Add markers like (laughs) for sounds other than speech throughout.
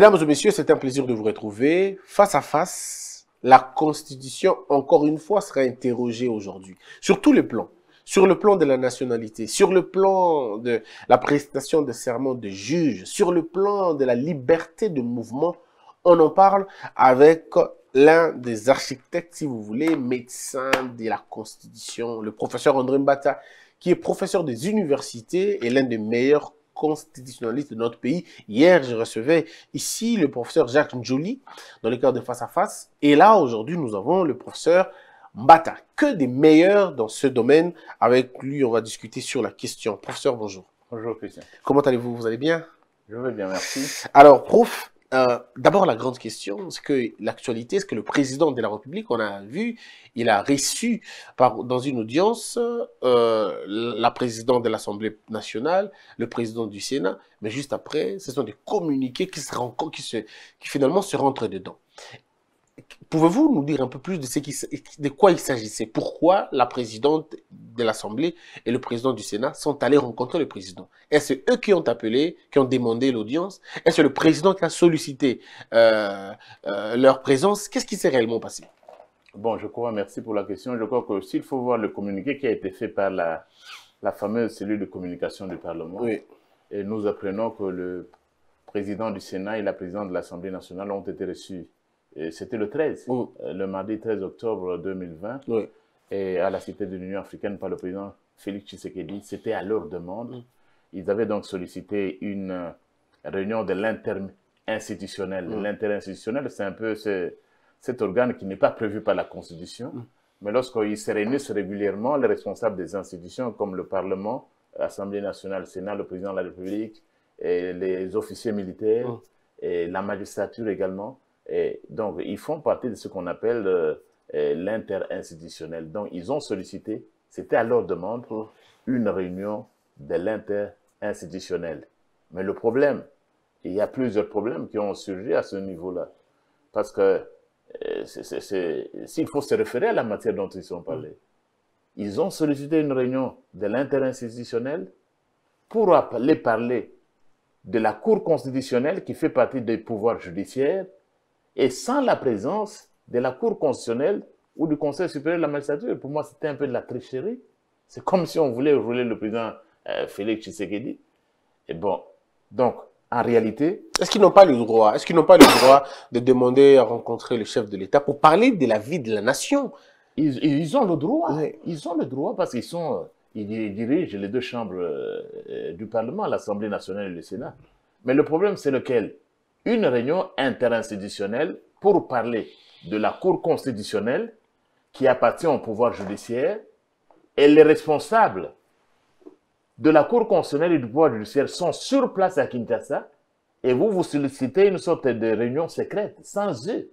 Mesdames et messieurs, c'est un plaisir de vous retrouver face à face. La Constitution, encore une fois, sera interrogée aujourd'hui, sur tous les plans. Sur le plan de la nationalité, sur le plan de la prestation de serment de juges, sur le plan de la liberté de mouvement, on en parle avec l'un des architectes, si vous voulez, médecin de la Constitution, le professeur André Mbata, qui est professeur des universités et l'un des meilleurs constitutionnaliste de notre pays. Hier, je recevais ici le professeur Jacques Njoli dans le cadre de Face à Face. Et là, aujourd'hui, nous avons le professeur Mbata. Que des meilleurs dans ce domaine. Avec lui, on va discuter sur la question. Professeur, bonjour. Bonjour, Christian. Comment allez-vous Vous allez bien Je vais bien, merci. Alors, prof, euh, d'abord, la grande question, c'est que l'actualité, c'est que le président de la République, on a vu, il a reçu dans une audience euh, la présidente de l'Assemblée nationale, le président du Sénat, mais juste après, ce sont des communiqués qui, se, qui, qui finalement se rentrent dedans. Pouvez-vous nous dire un peu plus de, ce qui, de quoi il s'agissait Pourquoi la présidente de l'Assemblée et le président du Sénat sont allés rencontrer le président Est-ce eux qui ont appelé, qui ont demandé l'audience Est-ce le président qui a sollicité euh, euh, leur présence Qu'est-ce qui s'est réellement passé Bon, je crois, merci pour la question. Je crois que s'il faut voir le communiqué qui a été fait par la, fameuse cellule de communication du Parlement. Et nous apprenons que le président du Sénat et la présidente de l'Assemblée nationale ont été reçus c'était le 13, mm. euh, le mardi 13 octobre 2020, et à la Cité de l'Union africaine par le président Félix Tshisekedi, c'était à leur demande. Mm. Ils avaient donc sollicité une euh, réunion de l'interinstitutionnel. Mm. L'interinstitutionnel, c'est un peu cet organe qui n'est pas prévu par la Constitution, mais lorsqu'ils se réunissent régulièrement, les responsables des institutions comme le Parlement, l'Assemblée nationale, le Sénat, le président de la République, et les officiers militaires, et la magistrature également, donc, ils font partie de ce qu'on appelle euh, euh, l'interinstitutionnel. Donc, ils ont sollicité, c'était à leur demande, une réunion de l'interinstitutionnel. Mais le problème, il y a plusieurs problèmes qui ont surgi à ce niveau-là. Parce que euh, s'il faut se référer à la matière dont ils ont parlé, ils ont sollicité une réunion de l'interinstitutionnel pour aller parler de la Cour constitutionnelle qui fait partie des pouvoirs judiciaires et sans la présence de la Cour constitutionnelle ou du Conseil supérieur de la magistrature. Pour moi, c'était un peu de la tricherie. C'est comme si on voulait rouler le président euh, Félix Tshisekedi. Et bon, donc, en réalité... Est-ce qu'ils n'ont pas le droit Est-ce qu'ils n'ont pas le droit de demander à rencontrer le chef de l'État pour parler de la vie de la nation ils, ont le droit. Ils ont le droit parce qu'ils sont... Euh, ils dirigent les deux chambres euh, du Parlement, l'Assemblée nationale et le Sénat. Mais le problème, c'est lequel une réunion interinstitutionnelle pour parler de la Cour constitutionnelle qui appartient au pouvoir judiciaire et les responsables de la Cour constitutionnelle et du pouvoir judiciaire sont sur place à Kinshasa et vous vous sollicitez une sorte de réunion secrète sans eux.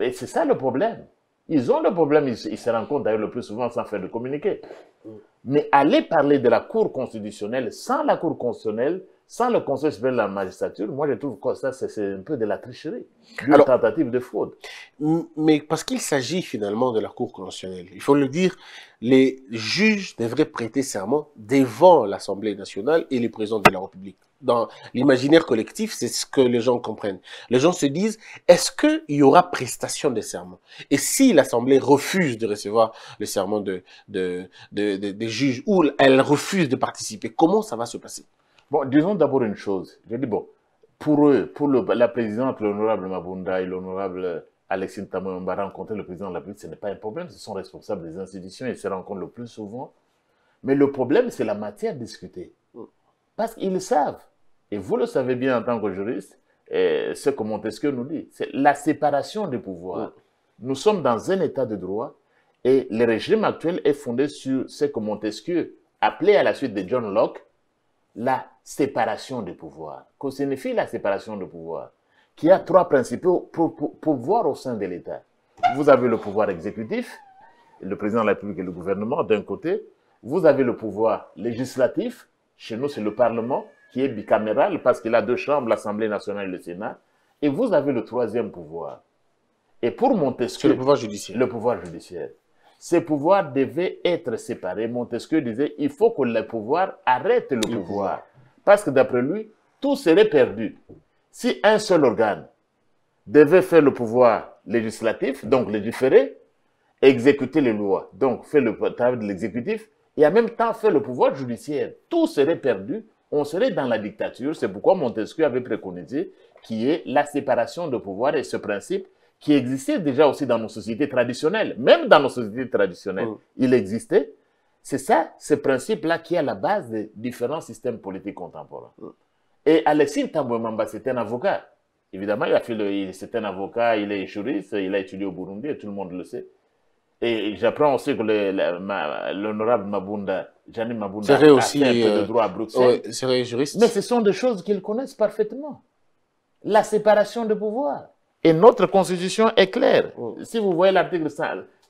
Et c'est ça le problème. Ils ont le problème, ils, ils se rencontrent d'ailleurs le plus souvent sans faire de communiqué. Mm. Mais aller parler de la Cour constitutionnelle sans la Cour constitutionnelle, sans le Conseil supérieur de la magistrature, moi je trouve que ça c'est un peu de la tricherie, une tentative de fraude. Mais parce qu'il s'agit finalement de la Cour conventionnelle, il faut le dire, les juges devraient prêter serment devant l'Assemblée nationale et les présidents de la République. Dans l'imaginaire collectif, c'est ce que les gens comprennent. Les gens se disent, est-ce qu'il y aura prestation de serments Et si l'Assemblée refuse de recevoir le serment de, des juges ou elle refuse de participer, comment ça va se passer Bon, disons d'abord une chose. Je dis, bon, pour eux, pour la présidente, l'honorable Mabunda et l'honorable Alexis va rencontrer le président de la République, ce n'est pas un problème. Ce sont responsables des institutions et se rencontrent le plus souvent. Mais le problème, c'est la matière discutée. Parce qu'ils le savent. Et vous le savez bien en tant que juriste, et ce que Montesquieu nous dit, c'est la séparation des pouvoirs. Mm. Nous sommes dans un état de droit et le régime actuel est fondé sur ce que Montesquieu appelait à la suite de John Locke la séparation de pouvoir. Que signifie la séparation des pouvoirs Qui a trois principaux pouvoirs au sein de l'État. Vous avez le pouvoir exécutif, le président de la République et le gouvernement d'un côté. Vous avez le pouvoir législatif, chez nous c'est le Parlement, qui est bicaméral parce qu'il a deux chambres, l'Assemblée nationale et le Sénat. Et vous avez le troisième pouvoir. Et pour Montesquieu... Le pouvoir judiciaire. Le pouvoir judiciaire ces pouvoirs devaient être séparés. Montesquieu disait, il faut que le pouvoir arrête le, pouvoir. Parce que d'après lui, tout serait perdu. Si un seul organe devait faire le pouvoir législatif, donc légiférer, exécuter les lois, donc faire le travail de l'exécutif, et en même temps faire le pouvoir judiciaire, tout serait perdu, on serait dans la dictature. C'est pourquoi Montesquieu avait préconisé qui est la séparation de pouvoir et ce principe qui existait déjà aussi dans nos sociétés traditionnelles. Même dans nos sociétés traditionnelles, mm. il existait. C'est ça, ce principe-là qui est à la base des différents systèmes politiques contemporains. Mm. Et Alexis Tambouemamba, c'était un avocat. Évidemment, il a fait c'est un avocat, il est juriste, il a étudié au Burundi, tout le monde le sait. Et j'apprends aussi que l'honorable Mabunda, Janine Mabunda, a aussi, fait un peu de euh, droit à Bruxelles. Euh, juriste. Mais ce sont des choses qu'ils connaissent parfaitement. La séparation de pouvoirs. Et notre constitution est claire. Oh. Si vous voyez l'article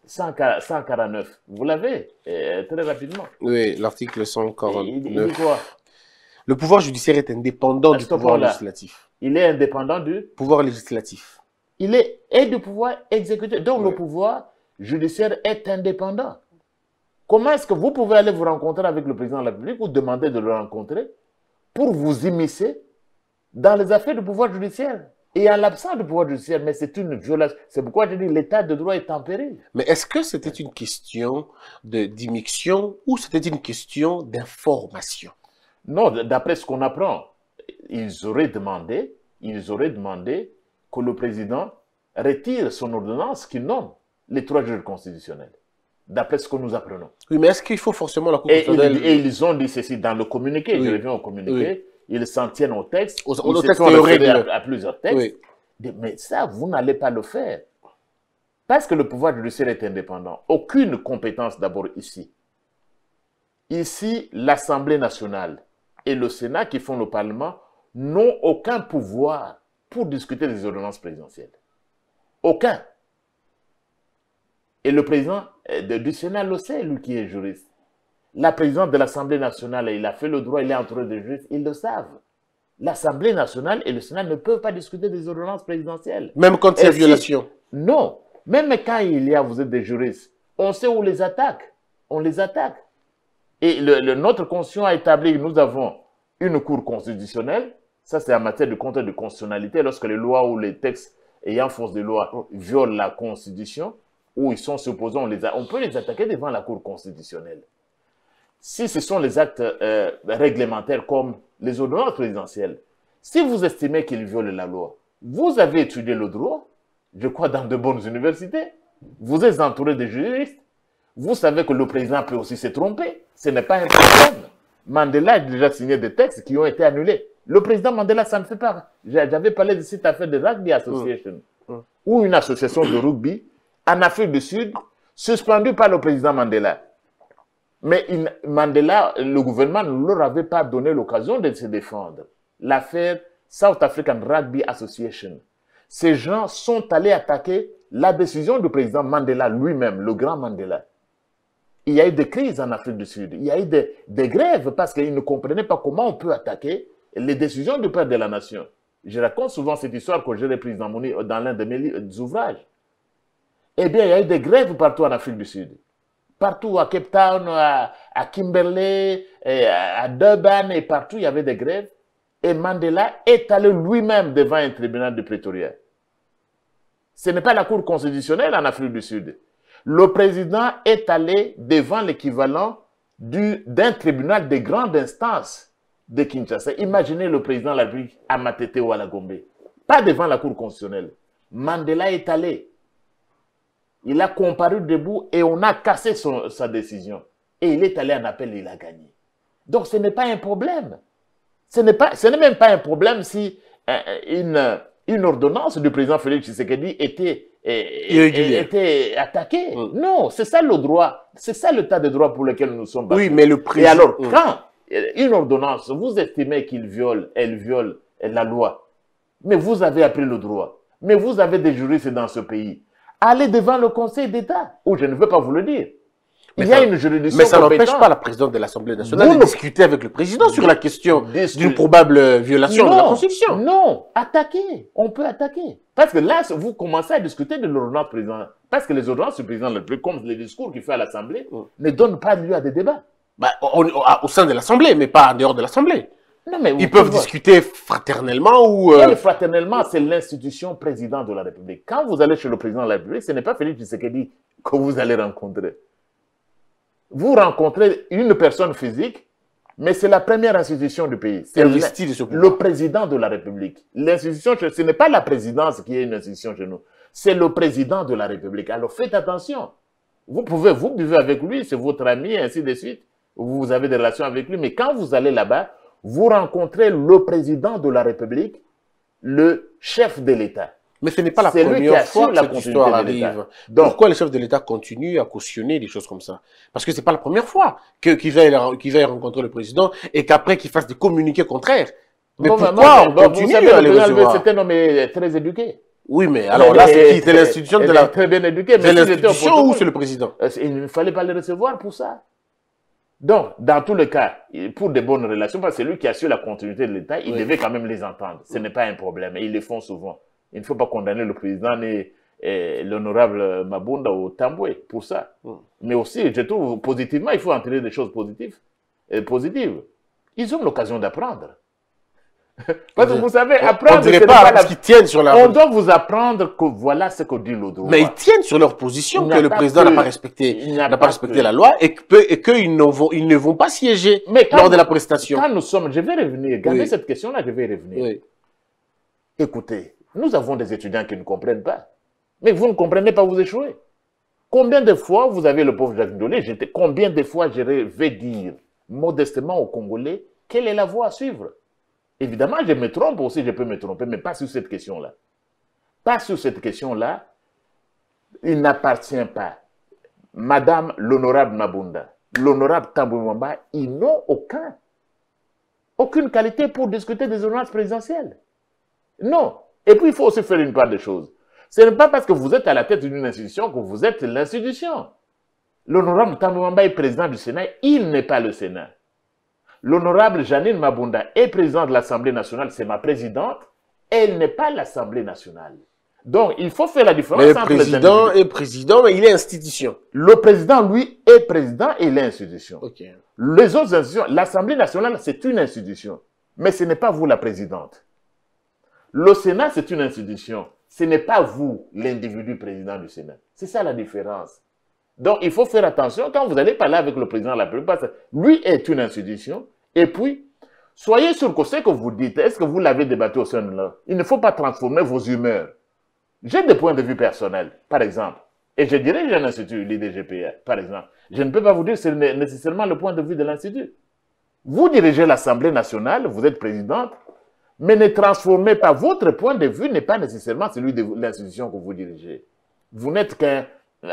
149, vous l'avez eh, très rapidement. Oui, l'article 149. Le pouvoir judiciaire est indépendant du pouvoir législatif. Il est indépendant du pouvoir législatif. Il est et du pouvoir exécutif. Donc le pouvoir judiciaire est indépendant. Comment est-ce que vous pouvez aller vous rencontrer avec le président de la République ou demander de le rencontrer pour vous immiscer dans les affaires du pouvoir judiciaire et en l'absence de pouvoir judiciaire, mais c'est une violation. C'est pourquoi je dis l'état de droit est tempéré. Mais est-ce que c'était une question d'immixion ou c'était une question d'information Non, d'après ce qu'on apprend, ils auraient demandé, ils auraient demandé que le président retire son ordonnance qui nomme les trois juges constitutionnels d'après ce que nous apprenons. Oui, mais est-ce qu'il faut forcément la Cour et, et, ils ont dit ceci dans le communiqué, je reviens au communiqué, ils s'en tiennent au texte, aux ils à, plusieurs textes. Mais ça, vous n'allez pas le faire. Parce que le pouvoir judiciaire est indépendant. Aucune compétence d'abord ici. Ici, l'Assemblée nationale et le Sénat qui font le Parlement n'ont aucun pouvoir pour discuter des ordonnances présidentielles. Aucun. Et le président euh, du Sénat le sait, lui qui est juriste. La présidente de l'Assemblée nationale, il a fait le droit, il est entre de juristes, ils le savent. L'Assemblée nationale et le Sénat ne peuvent pas discuter des ordonnances présidentielles. Même quand il y violation. non. Même quand il y a, vous êtes des juristes, on sait où les attaques. On les attaque. Et le, notre constitution a établi que nous avons une cour constitutionnelle. Ça, c'est en matière de contrôle de constitutionnalité. Lorsque les lois ou les textes ayant force de loi violent la constitution, où ils sont supposés, les on peut les attaquer devant la cour constitutionnelle si ce sont les actes euh, réglementaires comme les ordonnances présidentielles, si vous estimez qu'ils violent la loi, vous avez étudié le droit, je crois, dans de bonnes universités, vous êtes entouré de juristes, vous savez que le président peut aussi se tromper, ce n'est pas un problème. Mandela a déjà signé des textes qui ont été annulés. Le président Mandela, ça ne fait pas. J'avais parlé de cette affaire de Rugby Association, mmh. mmh. ou une association de rugby en Afrique du Sud, suspendue par le président Mandela. Mais Mandela, le gouvernement ne leur avait pas donné l'occasion de se défendre. L'affaire South African Rugby Association. Ces gens sont allés attaquer la décision du président Mandela lui-même, le grand Mandela. Il y a eu des crises en Afrique du Sud. Il y a eu des, grèves parce qu'ils ne comprenaient pas comment on peut attaquer les décisions du père de la nation. Je raconte souvent cette histoire que j'ai reprise dans, dans l'un de mes ouvrages. Eh bien, il y a eu des grèves partout en Afrique du Sud. Partout, à Cape Town, à, Kimberley, à, Durban et partout, il y avait des grèves. Et Mandela est allé lui-même devant un tribunal de Pretoria. Ce n'est pas la Cour constitutionnelle en Afrique du Sud. Le président est allé devant l'équivalent d'un tribunal de grande instance de Kinshasa. Imaginez le président de la République à Matete ou à la Gombe. Pas devant la Cour constitutionnelle. Mandela est allé il a comparu debout et on a cassé sa décision. Et il est allé en appel et il a gagné. Donc ce n'est pas un problème. Ce n'est, pas, même pas un problème si euh, euh, une, ordonnance du président Félix Tshisekedi était, euh, attaquée. Non, c'est ça le droit. C'est ça le tas de droits pour lequel nous sommes battus. Oui, mais le président... Et alors, quand une ordonnance, vous estimez qu'il viole, elle viole la loi, mais vous avez appris le droit, mais vous avez des juristes dans ce pays, aller devant le Conseil d'État, ou je ne veux pas vous le dire. Mais il y a ça, une juridiction Mais ça n'empêche pas la présidente de l'Assemblée nationale de discuter avec le président sur la question d'une probable euh, violation de la Constitution. Non, attaquer. On peut attaquer. Parce que là, vous commencez à discuter de l'ordonnance président. Parce que les ordonnances du président, comme les discours qu'il fait à l'Assemblée, mm. ne donnent pas lieu à des débats. Bah, au sein de l'Assemblée, mais pas en dehors de l'Assemblée. Ils peuvent discuter fraternellement ou... Euh, fraternellement, c'est l'institution président de la République. Quand vous allez chez le président de la République, ce n'est pas Félix Tshisekedi que vous allez rencontrer. Vous rencontrez une personne physique, mais c'est la première institution du pays. C'est le, le président de la République. L'institution, ce n'est pas la présidence qui est une institution chez nous. C'est le président de la République. Alors faites attention. Vous pouvez, vous buvez avec lui, c'est votre ami, ainsi de suite. Vous avez des relations avec lui, mais quand vous allez là-bas, vous rencontrez le président de la République, le chef de l'État. Mais ce n'est pas la première fois que cette histoire arrive. Pourquoi le chef de l'État continue à cautionner des choses comme ça Parce que ce n'est pas la première fois qu'il qu rencontrer le président et qu'après qu'il fasse des communiqués contraires. Mais pourquoi on continue savez, à les recevoir C'était homme euh, très éduqué. Oui, mais alors là, c'est qui C'est l'institution de la... Très bien éduqué. C'est l'institution ou c'est le président euh, Il ne fallait pas les recevoir pour ça. Donc, dans tous les cas, pour des bonnes relations, parce que c'est lui qui assure la continuité de l'État, il devait quand même les entendre. Ce n'est pas un problème. Et ils le font souvent. Il ne faut pas condamner le président et, eh, l'honorable Mabunda ou Tamboué pour ça. Mais aussi, je trouve, positivement, il faut en des choses positives. Et euh, positives. Ils ont l'occasion d'apprendre. (laughs) Parce que vous savez, apprendre... On dirait pas, qu'ils tiennent sur la... On doit vous apprendre que voilà ce que dit le droit. Mais ils tiennent sur leur position que le président n'a pas respecté, n'a pas, respecté la loi et qu'ils que ne, vont, ils ne vont pas siéger lors de la prestation. Quand nous sommes... Je vais revenir. Gardez cette question-là, je vais revenir. Écoutez, nous avons des étudiants qui ne comprennent pas. Mais vous ne comprenez pas, vous échouez. Combien de fois, vous avez le pauvre Jacques Ndolé combien de fois je vais dire modestement aux Congolais quelle est la voie à suivre Évidemment, je me trompe aussi, je peux me tromper, mais pas sur cette question-là. Pas sur cette question-là. Il n'appartient pas. Madame l'honorable Mabunda, l'honorable Tamboumamba, ils n'ont aucun, aucune qualité pour discuter des ordonnances présidentielles. Non. Et puis, il faut aussi faire une part des choses. Ce n'est pas parce que vous êtes à la tête d'une institution que vous êtes l'institution. L'honorable Tamboumamba est président du Sénat, il n'est pas le Sénat. L'honorable Janine Mabunda est présidente de l'Assemblée nationale, c'est ma présidente. Elle n'est pas l'Assemblée nationale. Donc, il faut faire la différence entre Le président est président, mais il est institution. Le président, lui, est président et il est Les autres institutions, l'Assemblée nationale, c'est une institution. Mais ce n'est pas vous la présidente. Le Sénat, c'est une institution. Ce n'est pas vous, l'individu président du Sénat. C'est ça la différence. Donc, il faut faire attention quand vous allez parler avec le président de la République, lui est une institution. Et puis, soyez sûr que ce que vous dites, est-ce que vous l'avez débattu au sein de l'ordre Il ne faut pas transformer vos humeurs. J'ai des points de vue personnels, par exemple. Et je dirige j'ai un institut, l'IDGPR, par exemple. Je ne peux pas vous dire que c'est nécessairement le point de vue de l'institut. Vous dirigez l'Assemblée nationale, vous êtes présidente, mais ne transformez pas. Votre point de vue n'est pas nécessairement celui de l'institution que vous dirigez. Vous n'êtes qu'un euh,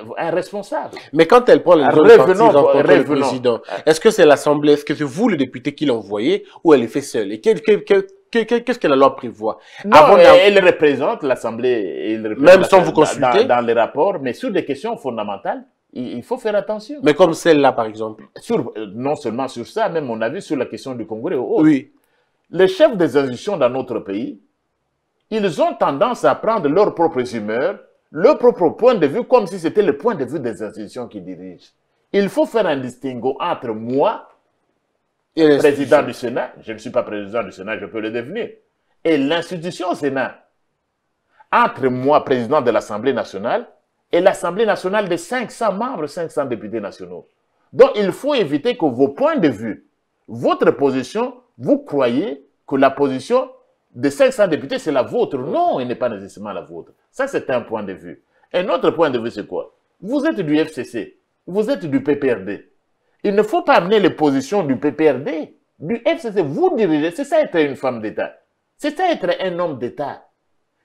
euh, un responsable. Mais quand elle prend les revenons, le euh, président, est-ce que c'est l'Assemblée, est-ce que c'est vous le député qui l'envoyez ou elle le fait seule Et Qu'est-ce que la loi prévoit elle représente l'Assemblée. Même sans vous consulter dans, les rapports, mais sur des questions fondamentales, il, faut faire attention. Mais comme celle-là, par exemple sur, euh, Non seulement sur ça, mais mon avis sur la question du Congrès. Oui. Les chefs des institutions dans notre pays, ils ont tendance à prendre leurs propres humeurs le propre point de vue comme si c'était le point de vue des institutions qui dirigent. Il faut faire un distinguo entre moi, et président du Sénat, je ne suis pas président du Sénat, je peux le devenir, et l'institution Sénat. Entre moi, président de l'Assemblée nationale, et l'Assemblée nationale de 500 membres, 500 députés nationaux. Donc, il faut éviter que vos points de vue, votre position, vous croyez que la position de 500 députés, c'est la vôtre. Non, il n'est pas nécessairement la vôtre. Ça, c'est un point de vue. Un autre point de vue, c'est quoi Vous êtes du FCC, vous êtes du PPRD. Il ne faut pas amener les positions du PPRD, du FCC. Vous dirigez, c'est ça être une femme d'État. C'est ça être un homme d'État.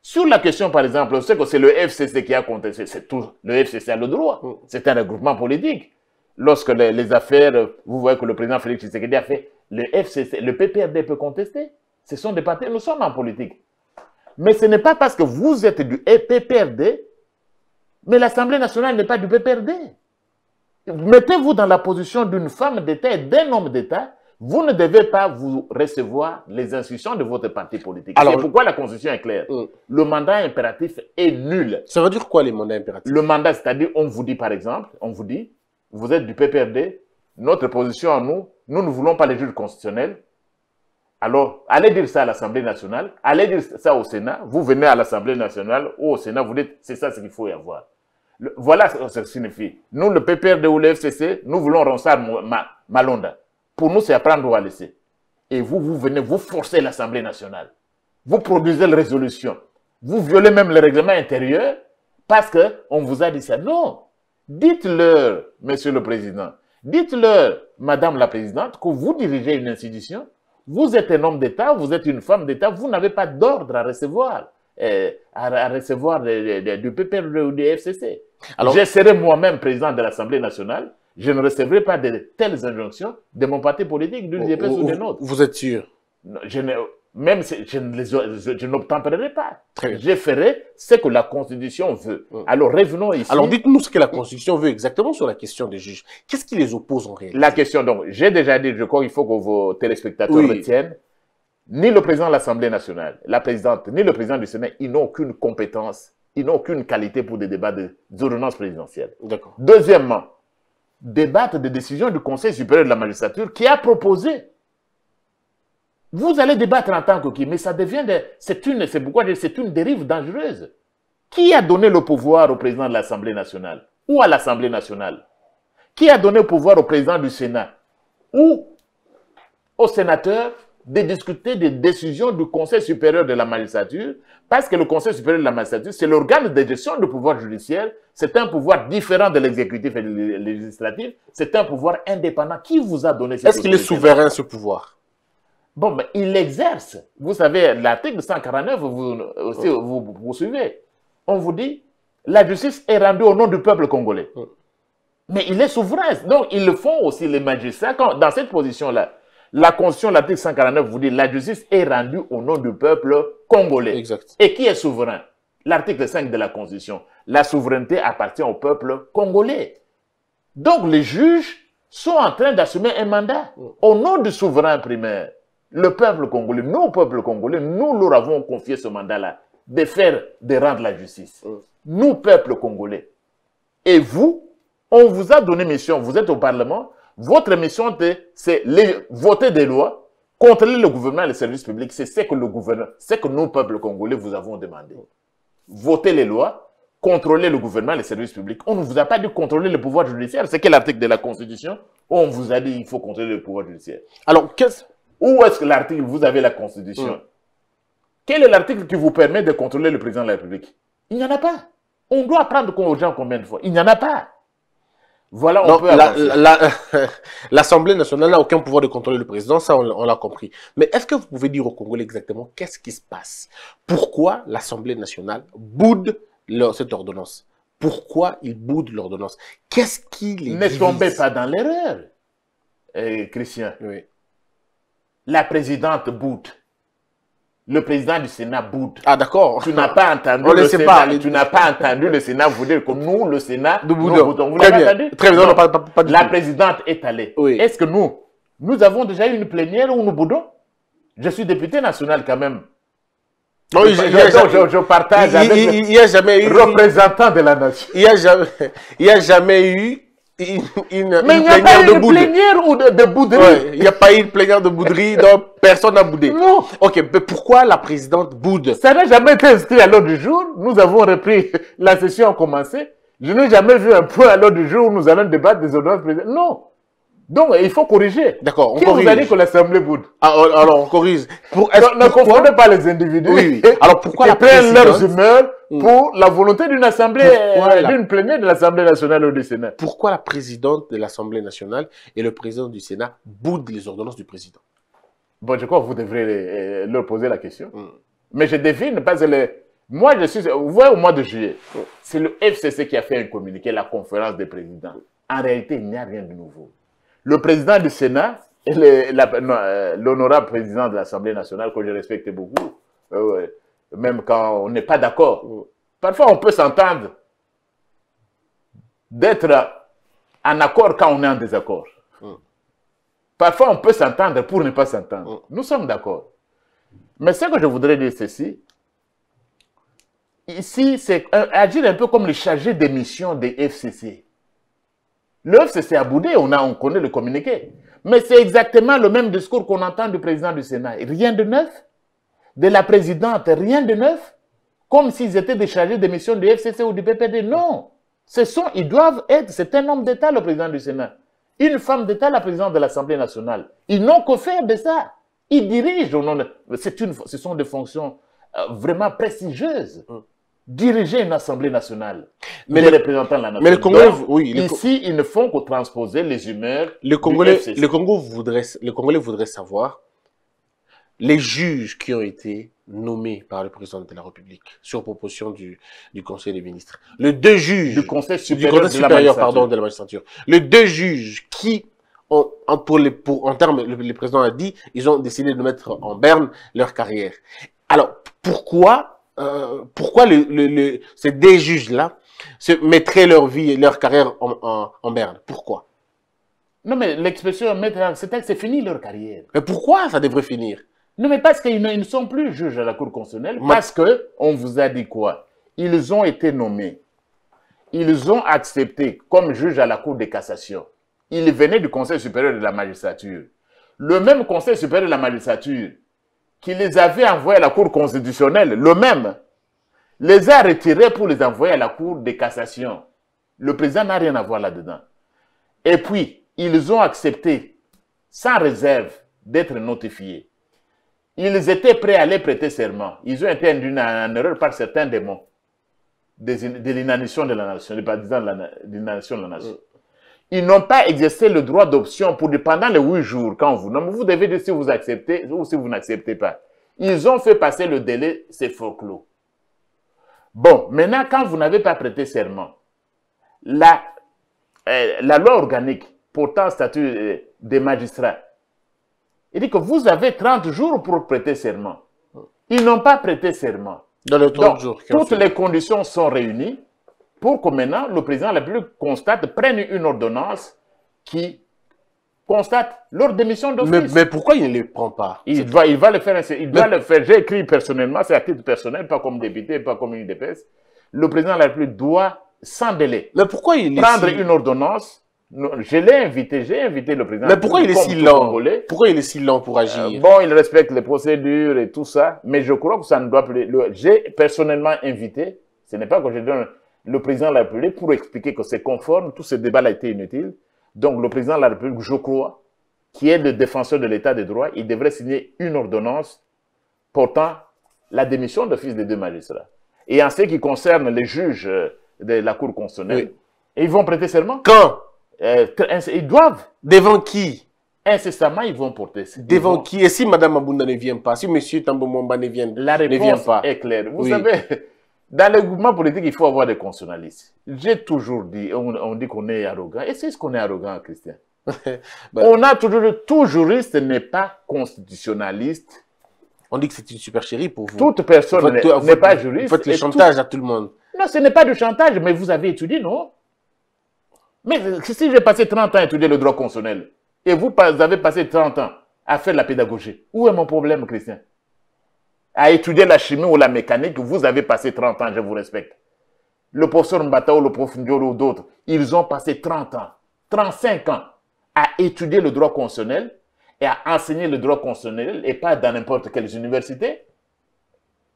Sur la question, par exemple, on sait que c'est le FCC qui a contesté, c'est tout, le FCC a le droit. Mm. C'est un regroupement politique. Lorsque les, affaires, vous voyez que le président Félix Tshisekedi a fait, le FCC, le PPRD peut contester. Ce sont des partis, nous sommes en politique. Mais ce n'est pas parce que vous êtes du PPRD, mais l'Assemblée nationale n'est pas du PPRD. Mettez-vous dans la position d'une femme d'État et d'un homme d'État. Vous ne devez pas vous recevoir les instructions de votre parti politique. Alors, pourquoi la Constitution est claire. Euh, le mandat impératif est nul. Ça veut dire quoi les mandats impératifs Le mandat, c'est-à-dire, on vous dit par exemple, on vous dit, vous êtes du PPRD, notre position à nous, nous ne voulons pas les juges constitutionnels, alors, allez dire ça à l'Assemblée nationale, allez dire ça au Sénat, vous venez à l'Assemblée nationale ou au Sénat, vous dites, c'est ça ce qu'il faut y avoir. voilà ce que ça signifie. Nous, le PPRD ou le FCC, nous voulons Ronsard Malonda. Pour nous, c'est apprendre ou à laisser. Et vous, vous venez, vous forcez l'Assemblée nationale. Vous produisez la résolution. Vous violez même le règlement intérieur parce qu'on vous a dit ça. Non, dites-leur, Monsieur le Président, dites-leur, Madame la Présidente, que vous dirigez une institution vous êtes un homme d'État, vous êtes une femme d'État, vous n'avez pas d'ordre à recevoir, euh, à, recevoir du PPR ou du FCC. Alors, je serai moi-même président de l'Assemblée nationale, je ne recevrai pas de telles injonctions de mon parti politique, d'une DPS ou, d'une autre. Vous êtes sûr je même si je, je, je n'obtempérerai pas. Je ferai ce que la Constitution veut. Hum. Alors revenons ici. Alors dites-nous ce que la Constitution veut exactement sur la question des juges. Qu'est-ce qui les oppose en réalité La question, donc, j'ai déjà dit, je crois qu'il faut que vos téléspectateurs le retiennent, ni le président de l'Assemblée nationale, la présidente, ni le président du Sénat, ils n'ont aucune compétence, ils n'ont aucune qualité pour des débats de de, présidentielle. Deuxièmement, débattre des décisions du Conseil supérieur de la magistrature qui a proposé vous allez débattre en tant que qui, mais ça devient c'est une, c'est pourquoi c'est une dérive dangereuse. Qui a donné le pouvoir au président de l'Assemblée nationale ou à l'Assemblée nationale Qui a donné le pouvoir au président du Sénat ou au sénateur de discuter des décisions du Conseil supérieur de la magistrature, parce que le Conseil supérieur de la magistrature, c'est l'organe de gestion du pouvoir judiciaire, c'est un pouvoir différent de l'exécutif et législatif, c'est un pouvoir indépendant. Qui vous a donné pouvoir Est-ce qu'il est souverain, ce pouvoir Bon, il exerce, Vous savez, l'article 149, vous, aussi, oh. vous, suivez. On vous dit, la justice est rendue au nom du peuple congolais. Oh. Mais il est souverain. Donc, ils le font aussi, les magistrats. dans cette position-là, la Constitution, l'article 149, vous dit, la justice est rendue au nom du peuple congolais. Et qui est souverain L'article 5 de la Constitution. La souveraineté appartient au peuple congolais. Donc, les juges sont en train d'assumer un mandat oh. au nom du souverain primaire le peuple congolais, nous, peuple congolais, nous leur avons confié ce mandat-là de faire, de rendre la justice. Mm. Nous, peuple congolais. Et vous, on vous a donné mission, vous êtes au Parlement, votre mission, c'est voter des lois, contrôler le gouvernement et les services publics. C'est ce que le gouvernement, c'est ce que nous, peuple congolais, vous avons demandé. Mm. Voter les lois, contrôler le gouvernement et les services publics. On ne vous a pas dit contrôler le pouvoir judiciaire. C'est quel article de la Constitution On vous a dit qu'il faut contrôler le pouvoir judiciaire. Alors, qu'est-ce où est-ce que l'article, vous avez la Constitution hmm. Quel est l'article qui vous permet de contrôler le président de la République Il n'y en a pas. On doit apprendre aux gens combien de fois Il n'y en a pas. Voilà, on peut peut (laughs) L'Assemblée nationale n'a aucun pouvoir de contrôler le président, ça on, l'a compris. Mais est-ce que vous pouvez dire aux Congolais exactement qu'est-ce qui se passe Pourquoi l'Assemblée nationale boude cette ordonnance Pourquoi il boude l'ordonnance Qu'est-ce qui les Ne tombez pas dans l'erreur, euh, Christian. Oui la présidente Boud. Le président du Sénat boude. Ah d'accord. Tu n'as pas entendu (laughs) le Sénat. Pas, tu n'as pas entendu le Sénat vous dire que nous, le Sénat, nous boudons. Vous l'avez entendu Très bien, pas, La présidente est allée. Est-ce que nous, nous avons déjà eu une plénière où nous boudons Je suis député national quand même. je, partage avec il, a jamais eu, représentant de la nation. Il n'y a jamais eu il n'y a pas eu de, plénière de, bouderie. Il n'y a pas une plénière de bouderie, (laughs) donc personne n'a boudé. Non. Ok, mais pourquoi la présidente boude Ça n'a jamais été inscrit à l'ordre du jour. Nous avons repris, (laughs) la session a commencé. Je n'ai jamais vu un point à l'ordre du jour où nous allons débattre des honneurs présidentielles. Non. Donc, il faut corriger. D'accord, on Qui corrige. vous a dit que l'Assemblée boude ah, oh, Alors, on corrige. ne confondez pas les individus. Oui, oui. Alors, pourquoi la prennent leurs humeurs hmm. pour la volonté d'une assemblée, plénière de l'Assemblée nationale ou du Sénat. Pourquoi la présidente de l'Assemblée nationale et le président du Sénat boudent les ordonnances du président Bon, je crois que vous devrez euh, leur poser la question. Hmm. Mais je devine parce que moi, je suis. Vous voyez, au mois de juillet, hmm. c'est le FCC qui a fait un communiqué, la conférence des présidents. En réalité, il n'y a rien de nouveau le président du Sénat, euh, l'honorable président de l'Assemblée nationale, que je respecte beaucoup, euh, même quand on n'est pas d'accord, parfois on peut s'entendre d'être en accord quand on est en désaccord. Parfois, on peut s'entendre pour ne pas s'entendre. Nous sommes d'accord. Mais ce que je voudrais dire, ceci, ici, c'est euh, agir un peu comme le chargé des missions des FCC. L'œuvre à Boudé, on, a, on connaît le communiqué. Mais c'est exactement le même discours qu'on entend du président du Sénat. Rien de neuf. De la présidente, rien de neuf. Comme s'ils étaient des chargés des missions du FCC ou du PPD. Non. Ce sont, ils doivent être, c'est un homme d'État, le président du Sénat. Une femme d'État, la présidente de l'Assemblée nationale. Ils n'ont que faire de ça. Ils dirigent Une, ce sont des fonctions euh, vraiment prestigieuses. Mm diriger une assemblée nationale. Mais les représentants de la nation. Mais le oui, ici, ils ne font que transposer les humeurs. Le Congolais, le Congo voudrait, le Congolais voudrait savoir les juges qui ont été nommés par le président de la République sur proposition du, du Conseil des ministres. Le deux juges du Conseil supérieur, conseil supérieur de, la pardon, de la magistrature. Le deux juges qui ont, pour les, pour, en termes, le, le président a dit, ils ont décidé de mettre en berne leur carrière. Alors, pourquoi euh, pourquoi ces deux juges-là mettraient leur vie et leur carrière en, merde Pourquoi Non, mais l'expression mettre, c'est c'est fini leur carrière. Mais pourquoi ça devrait finir Non, mais parce qu'ils ne, sont plus juges à la Cour constitutionnelle, parce que on vous a dit quoi Ils ont été nommés. Ils ont accepté comme juges à la Cour de cassation. Ils venaient du Conseil supérieur de la magistrature. Le même Conseil supérieur de la magistrature qui les avait envoyés à la Cour constitutionnelle, le même, les a retirés pour les envoyer à la Cour de cassation. Le président n'a rien à voir là-dedans. Et puis, ils ont accepté, sans réserve, d'être notifiés. Ils étaient prêts à les prêter serment. Ils ont été induits en erreur par certains démons de l'inanition de la nation, du président de l'inanition de la nation. Euh, ils n'ont pas exercé le droit d'option pour pendant les huit jours, quand vous vous devez dire si vous acceptez ou si vous n'acceptez pas. Ils ont fait passer le délai, c'est faux-clos. Bon, maintenant, quand vous n'avez pas prêté serment, la, euh, loi organique portant statut euh, des magistrats, il dit que vous avez 30 jours pour prêter serment. Ils n'ont pas prêté serment. Dans les 30 jours. Toutes les conditions sont réunies pour que maintenant le président de la République constate, prenne une ordonnance qui constate leur démission d'office. Mais, pourquoi il ne les prend pas Il va, il va le faire. Il doit le faire. J'ai écrit personnellement, c'est à titre personnel, pas comme député, pas comme une DPS. Le président de la République doit, sans délai, pourquoi il prendre une ordonnance. Je l'ai invité, j'ai invité le président. Mais pourquoi il est si Pourquoi il est si lent pour agir euh, Bon, il respecte les procédures et tout ça, mais je crois que ça ne doit plus. J'ai personnellement invité. Ce n'est pas que je donne le président de la République pour expliquer que c'est conforme, tout ce débat a été inutile. Donc le président de la République, je crois, qui est le défenseur de l'état des droits, il devrait signer une ordonnance portant la démission d'office des deux magistrats. Et en ce qui concerne les juges euh, de la Cour constitutionnelle, ils vont prêter serment. Quand euh, Ils doivent. Devant qui Incessamment, ils vont porter serment. Devant qui Et si Mme Abunda ne vient pas, si M. Tambomomba ne vient, la réponse pas est claire. Vous savez, dans les gouvernements politiques, il faut avoir des constitutionnalistes. J'ai toujours dit, on, dit qu'on est arrogant. Et c'est ce qu'on est arrogant, Christian. (laughs) Bah- on a toujours dit, tout juriste n'est pas constitutionnaliste. On dit que c'est une super chérie pour vous. Toute personne n'est pas juriste. Vous faites le chantage à tout le monde. Non, ce n'est pas du chantage, mais vous avez étudié, non Mais euh, si j'ai passé 30 ans à étudier le droit constitutionnel, et vous avez passé 30 ans à faire la pédagogie, où est mon problème, Christian à étudier la chimie ou la mécanique, vous avez passé 30 ans, je vous respecte. Le professeur Mbata ou le prof Ndiolo ou d'autres, ils ont passé 30 ans, 35 ans à étudier le droit constitutionnel et à enseigner le droit constitutionnel et pas dans n'importe quelle université,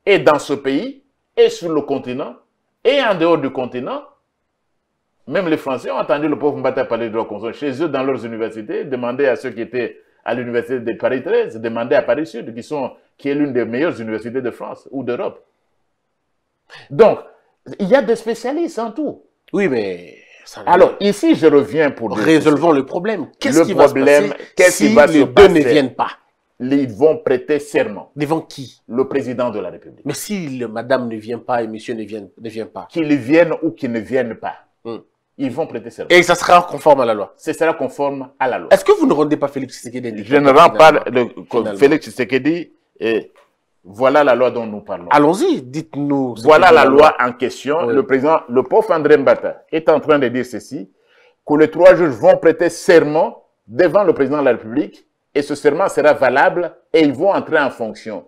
Et dans ce pays, et sur le continent, et en dehors du continent, même les Français ont entendu le professeur Mbata parler du droit constitutionnel. Chez eux, dans leurs universités, demander à ceux qui étaient à l'université de Paris 13, demander à Paris Sud, qui sont qui est l'une des meilleures universités de France ou d'Europe. Donc, il y a des spécialistes en tout. Oui, mais... Alors, ici, je reviens pour... Résolvons le problème. Qu'est-ce qui problème, va se passer si les deux ne viennent pas Ils vont prêter serment. Devant qui Le président de la République. Mais si madame ne vient pas et monsieur ne vient, ne vient pas Qu'ils viennent ou qu'ils ne viennent pas. Hmm. Ils vont prêter serment. Et ça sera conforme à la loi Ce sera conforme à la loi. Est-ce que vous ne rendez pas Félix Tshisekedi Je ne rends pas Félix Tshisekedi et voilà la loi dont nous parlons. Allons-y, dites-nous. Voilà la loi, en question. Le président, le pauvre André Mbata, est en train de dire ceci, que les trois juges vont prêter serment devant le président de la République et ce serment sera valable et ils vont entrer en fonction.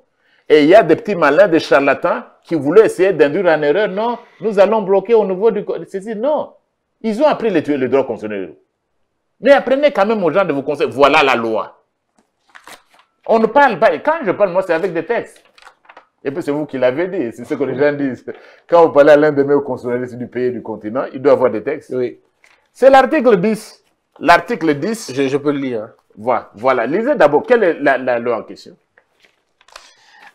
Et il y a des petits malins, des charlatans qui voulaient essayer d'induire en erreur. Non, nous allons bloquer au niveau du ceci. Non, ils ont appris les, droits concernés. Mais apprenez quand même aux gens de vous conseiller. Voilà la loi. On ne parle pas. Et quand je parle, moi, c'est avec des textes. Et puis c'est vous qui l'avez dit, c'est ce que les gens disent. Quand vous parlez à l'un des meilleurs consulats du pays et du continent, il doit avoir des textes. Oui. C'est l'article 10. L'article 10. Je, peux le lire. Hein. Voilà, voilà. lisez d'abord. Quelle est la, loi en question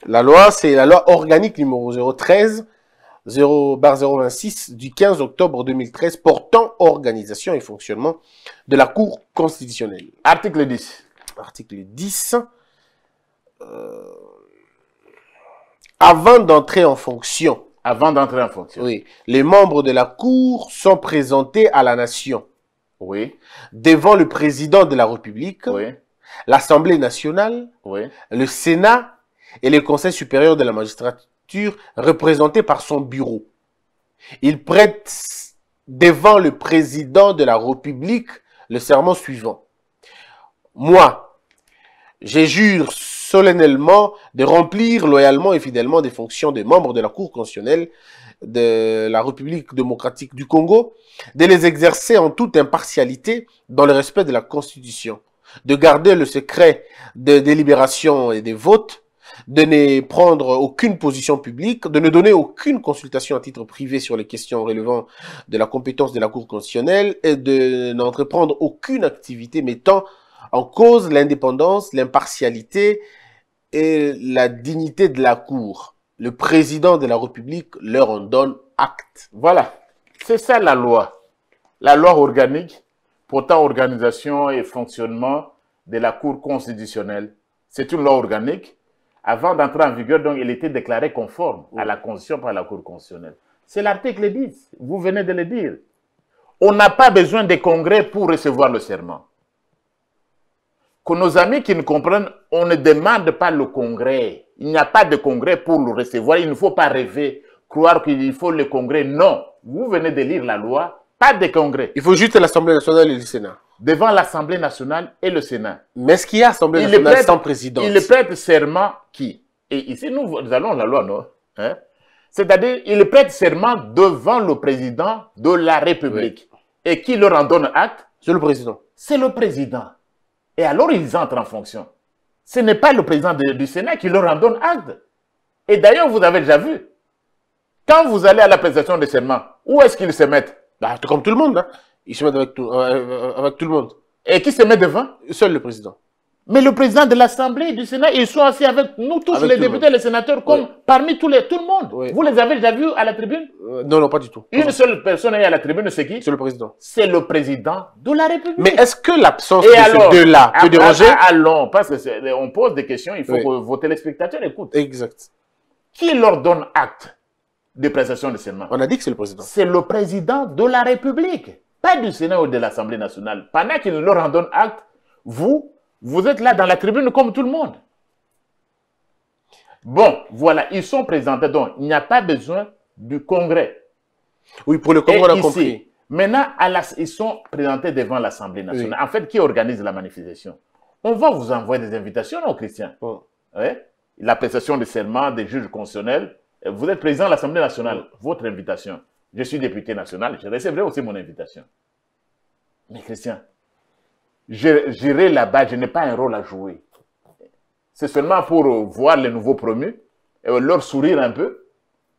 La loi, c'est la loi organique numéro 013 0 026 du 15 octobre 2013 portant organisation et fonctionnement de la Cour constitutionnelle. Article 10. Article 10. Euh, avant d'entrer en fonction, avant d'entrer en fonction. Les membres de la Cour sont présentés à la nation. Oui. Devant le président de la République. L'Assemblée nationale. Le Sénat et le Conseil supérieur de la magistrature représenté par son bureau. Il prête devant le président de la République le serment suivant. Moi, je jure solennellement de remplir loyalement et fidèlement des fonctions des membres de la Cour constitutionnelle de la République démocratique du Congo, de les exercer en toute impartialité dans le respect de la Constitution, de garder le secret des délibérations et des votes, de ne prendre aucune position publique, de ne donner aucune consultation à titre privé sur les questions relevant de la compétence de la Cour constitutionnelle et de n'entreprendre aucune activité mettant en cause l'indépendance, l'impartialité et la dignité de la Cour. Le président de la République leur en donne acte. Voilà, c'est ça la loi. La loi organique, pourtant organisation et fonctionnement de la Cour constitutionnelle. C'est une loi organique. Avant d'entrer en vigueur, donc, elle était déclarée conforme à la Constitution par la Cour constitutionnelle. C'est l'article 10, vous venez de le dire. On n'a pas besoin des congrès pour recevoir le serment que nos amis qui ne comprennent, on ne demande pas le congrès. Il n'y a pas de congrès pour le recevoir. Il ne faut pas rêver, croire qu'il faut le congrès. Non, vous venez de lire la loi, pas de congrès. Il faut juste l'Assemblée nationale et le Sénat. Devant l'Assemblée nationale et le Sénat. Mais est-ce qui y a Assemblée nationale sans président Il prête serment qui Et ici, nous, allons la loi, non hein? C'est-à-dire, il prête serment devant le président de la République. Et qui leur en donne acte C'est le président. C'est le président. Et alors, ils entrent en fonction. Ce n'est pas le président du Sénat qui leur en donne acte. Et d'ailleurs, vous avez déjà vu, quand vous allez à la présentation de sénats, où est-ce qu'ils se mettent bah, Comme tout le monde. Hein. Ils se mettent euh, euh, avec tout le monde. Et qui se met devant Seul le président. Mais le président de l'Assemblée du Sénat, ils sont assis avec nous tous, les députés et les sénateurs, comme parmi tous les, tout le monde. Vous les avez déjà vus à la tribune euh, Non, non, pas du tout. Une seule personne est à la tribune, c'est qui C'est le président. C'est le président de la République. Mais est-ce que l'absence de la là peut déranger ah, Allons, parce qu'on pose des questions, il faut voter que vos téléspectateurs Exact. Qui leur donne acte de prestation de Sénat On a dit que c'est le président. C'est le président de la République, pas du Sénat ou de l'Assemblée nationale. Pendant qu'il leur en donne acte, vous, vous êtes là dans la tribune comme tout le monde. Bon, voilà, ils sont présentés. Donc, il n'y a pas besoin du Congrès. Oui, pour le Congrès, on Maintenant, ils sont présentés devant l'Assemblée nationale. En fait, qui organise la manifestation On va vous envoyer des invitations, non, Christian oh. La prestation de serment des juges constitutionnels. Vous êtes président de l'Assemblée nationale. Votre invitation. Je suis député national. Je recevrai aussi mon invitation. Mais Christian, J'irai là-bas, je n'ai pas un rôle à jouer. C'est seulement pour euh, voir les nouveaux promus, euh, leur sourire un peu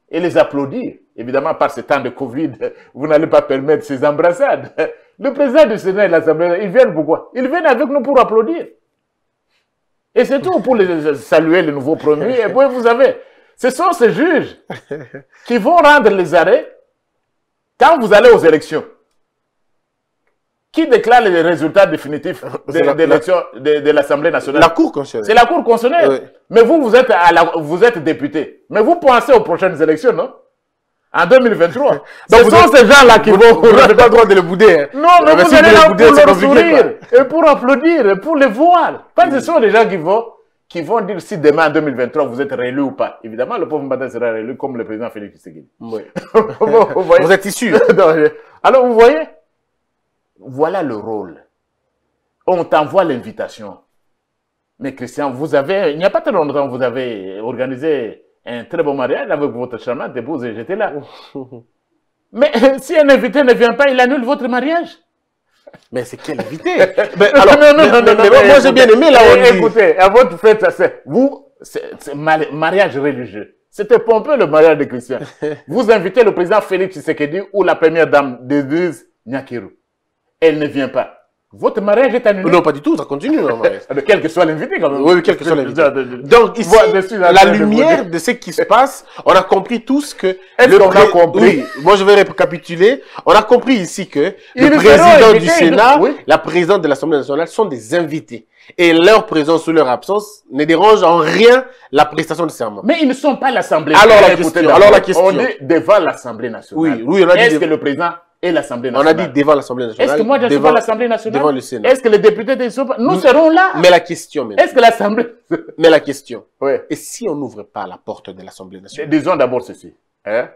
et les applaudir. Évidemment, par ce temps de Covid, (laughs) vous n'allez pas permettre ces embrassades. (laughs) Le président du Sénat et l'Assemblée, ils viennent pourquoi Ils viennent avec nous pour applaudir. Et c'est tout pour saluer les nouveaux promus. Et puis, vous avez, ce sont ces juges (laughs) qui vont rendre les arrêts quand vous allez aux élections. Qui déclare les résultats définitifs de, l'Assemblée nationale La Cour constitutionnelle. C'est la Cour constitutionnelle. Mais vous, vous êtes, à la, vous êtes député. Mais vous pensez aux prochaines élections, non en 2023. (laughs) Donc Ce sont ces gens-là qui vont... Vous n'avez pas le droit de les bouder. Hein. Non, mais, ah, vous allez là pour leur sourire, et pour applaudir, et pour les voir. Parce ce sont des gens qui vont, qui vont dire si demain, en 2023, vous êtes réélu ou pas. Évidemment, le pauvre Mbata sera réélu comme le président Félix Tshisekedi. (laughs) vous, vous, êtes issu. (laughs) Alors, vous voyez, voilà le rôle. On t'envoie l'invitation. Mais Christian, vous avez, il n'y a pas très longtemps, vous avez organisé un très bon mariage avec votre charmante épouse et j'étais là. (laughs) Mais euh, si un invité ne vient pas, il annule votre mariage. Mais c'est quel invité (laughs) mais alors, non, non, non, non. Moi, j'ai bien aimé là on eh, Écoutez, à votre fête, c'est vous, c'est mariage religieux. C'était pompeux le mariage de Christian. (laughs) vous invitez le président Félix Tshisekedi ou la première dame d'Église Nyakiru elle ne vient pas. Votre mariage est annulé. Non, pas du tout, ça continue. Hein, (laughs) ah, quel que soit l'invité, quand même. Oui, quel que soit l'invité. Donc, ici, la lumière de ce qui se passe, on a compris tous que... Est-ce a compris moi je vais récapituler. On a compris ici que le président du Sénat, la présidente de l'Assemblée nationale sont des invités. Et leur présence ou leur absence ne dérange en rien la prestation de serment. Mais ils ne sont pas l'Assemblée nationale. Alors la question, alors la question. On est devant l'Assemblée nationale. Oui, oui, on a Est-ce que le président et l'Assemblée nationale. On a dit devant l'Assemblée nationale. Est-ce que moi, je devant, l'Assemblée nationale Devant le Sénat. Est-ce que les députés des Nous, nous serons là. Mais la question, maintenant. Est-ce que l'Assemblée... mais la question. Ouais. Et si on n'ouvre pas la porte de l'Assemblée nationale Disons d'abord ceci. Hein?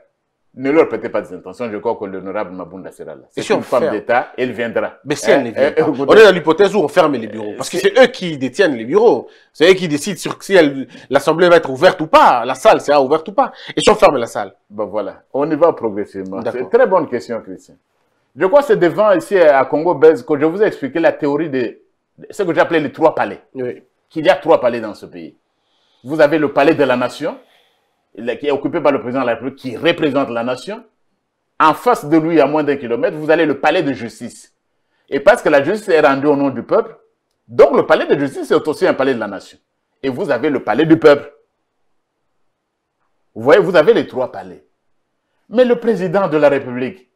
ne leur prêtez pas des intentions. Je crois que l'honorable Mabunda sera là. C'est une femme d'État, elle viendra. Mais si elle eh, ne eh, vient pas, on est dans l'hypothèse où on ferme les bureaux. Eh, Parce que c'est eux qui détiennent les bureaux. C'est eux qui décident sur si l'Assemblée va être ouverte ou pas. La salle sera ouverte ou pas. Et si on ferme la salle Ben voilà. On y va progressivement. très bonne question, Christian. Je crois que c'est devant, ici, à congo Bez que je vous ai expliqué la théorie de ce que j'appelais les trois palais. Oui. Qu'il y a trois palais dans ce pays. Vous avez le palais de la nation, qui est occupé par le président de la République, qui représente la nation, en face de lui, à moins d'un kilomètre, vous allez le palais de justice. Et parce que la justice est rendue au nom du peuple, donc le palais de justice est aussi un palais de la nation. Et vous avez le palais du peuple. Vous voyez, vous avez les trois palais. Mais le président de la République,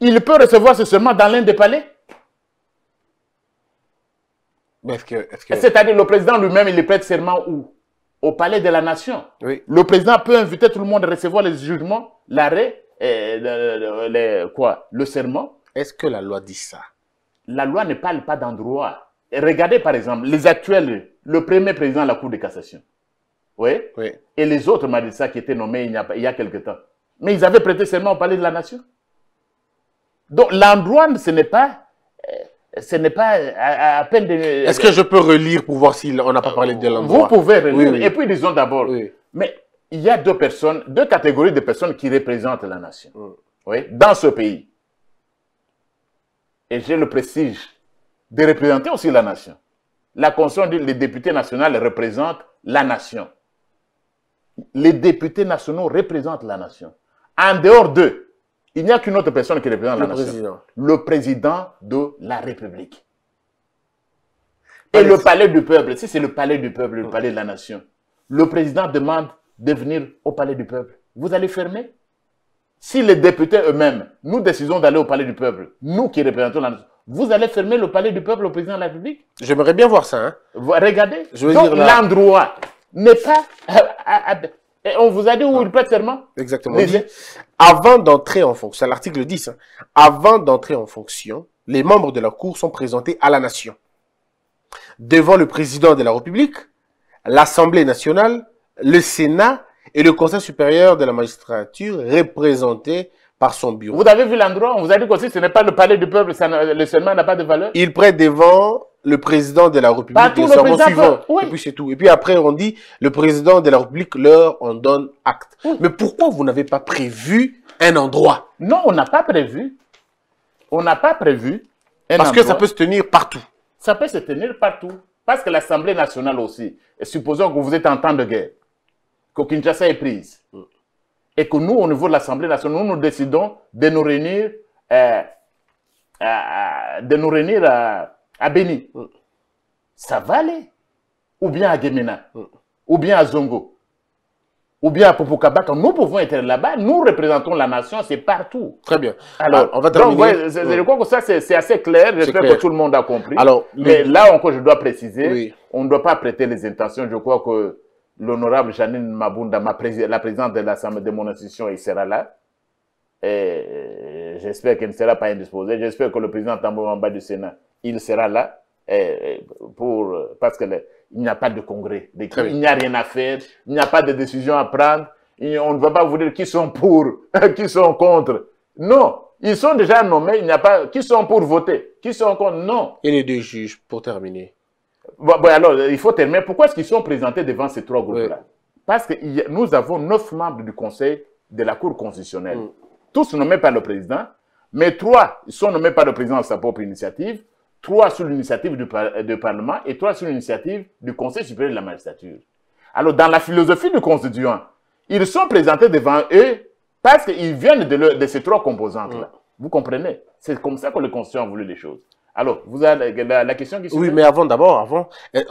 il peut recevoir ce serment dans l'un des palais C'est-à-dire le président lui-même, il prête serment où au palais de la nation. Le président peut inviter tout le monde à recevoir les jugements, l'arrêt, le, quoi, le serment. Est-ce que la loi dit ça La loi ne parle pas d'endroit. Regardez par exemple les actuels, le premier président de la Cour de cassation. Oui. Et les autres magistrats qui étaient nommés il y, a, il y a quelque temps. Mais ils avaient prêté serment au palais de la nation. Donc l'endroit, ce n'est pas ce n'est pas à, peine de... Est-ce que je peux relire pour voir si on n'a pas parlé de euh, l'endroit Vous pouvez relire. Et puis disons d'abord, mais il y a deux personnes, deux catégories de personnes qui représentent la nation. Mm. Oui, dans ce pays. Et j'ai le prestige de représenter aussi la nation. La Constitution dit que les députés nationaux représentent la nation. Les députés nationaux représentent la nation. En dehors d'eux, il n'y a qu'une autre personne qui représente la nation. Le président de la République. Et le palais du peuple, si c'est le palais du peuple, le palais de la nation, le président demande de venir au palais du peuple. Vous allez fermer Si les députés eux-mêmes, nous décidons d'aller au palais du peuple, nous qui représentons la nation, vous allez fermer le palais du peuple au président de la République J'aimerais bien voir ça. Hein. Regardez. Donc l'endroit n'est pas... Euh, et on vous a dit où ah. il prête serment Exactement. avant d'entrer en fonction, c'est l'article 10, hein. avant d'entrer en fonction, les membres de la Cour sont présentés à la nation. Devant le président de la République, l'Assemblée nationale, le Sénat et le Conseil supérieur de la magistrature représentés par son bureau. Vous avez vu l'endroit On vous a dit que ce n'est pas le palais du peuple, le serment n'a pas de valeur Il prête devant le président de la République bah, le Et puis c'est tout. Et puis après, on dit, le président de la République leur on donne acte. Mais pourquoi vous n'avez pas prévu un endroit Non, on n'a pas prévu. On n'a pas prévu un Parce que ça peut se tenir partout. Ça peut se tenir partout. Parce que l'Assemblée nationale aussi, supposons que vous êtes en temps de guerre, que Kinshasa est prise, et que nous, au niveau de l'Assemblée nationale, nous, nous, décidons de nous réunir, euh, euh, de nous réunir... à... Euh, à Béni, mm. ça va aller. Ou bien à Gemena, mm. ou bien à Zongo, ou bien à Quand Nous pouvons être là-bas, nous représentons la nation, c'est partout. Très bien. Ah. Alors, on va terminer. je, crois que ça, c'est assez clair. J'espère que tout le monde a compris. Alors, Mais là encore, je dois préciser, on ne doit pas prêter les intentions. Je crois que l'honorable Janine Mabunda, la présidente de l'Assemblée de mon institution, sera là. Euh, j'espère qu'elle ne sera pas indisposée. J'espère que le président Tambo Mamba du Sénat il sera là eh, eh, pour, parce qu'il n'y a pas de congrès. il n'y a rien à faire, il n'y a pas de décision à prendre. on ne va pas vous dire qui sont pour, (laughs) qui sont contre. Non, ils sont déjà nommés, il n'y a pas... Qui sont pour voter Qui sont contre Non. Et les deux juges, pour terminer. Bon, alors, il faut terminer. Pourquoi est-ce qu'ils sont présentés devant ces trois groupes-là Parce que nous avons neuf membres du Conseil de la Cour constitutionnelle. Mm. Tous nommés par le président, mais trois sont nommés par le président à sa propre initiative trois sous l'initiative du, Parlement et trois sous l'initiative du Conseil supérieur de la magistrature. Alors, dans la philosophie du constituant, hein, ils sont présentés devant eux parce qu'ils viennent de, ces trois composantes-là. Mm. Vous comprenez C'est comme ça que le constituant a voulu les choses. Alors, vous avez la, question qui se Oui, mais avant d'abord, avant, euh,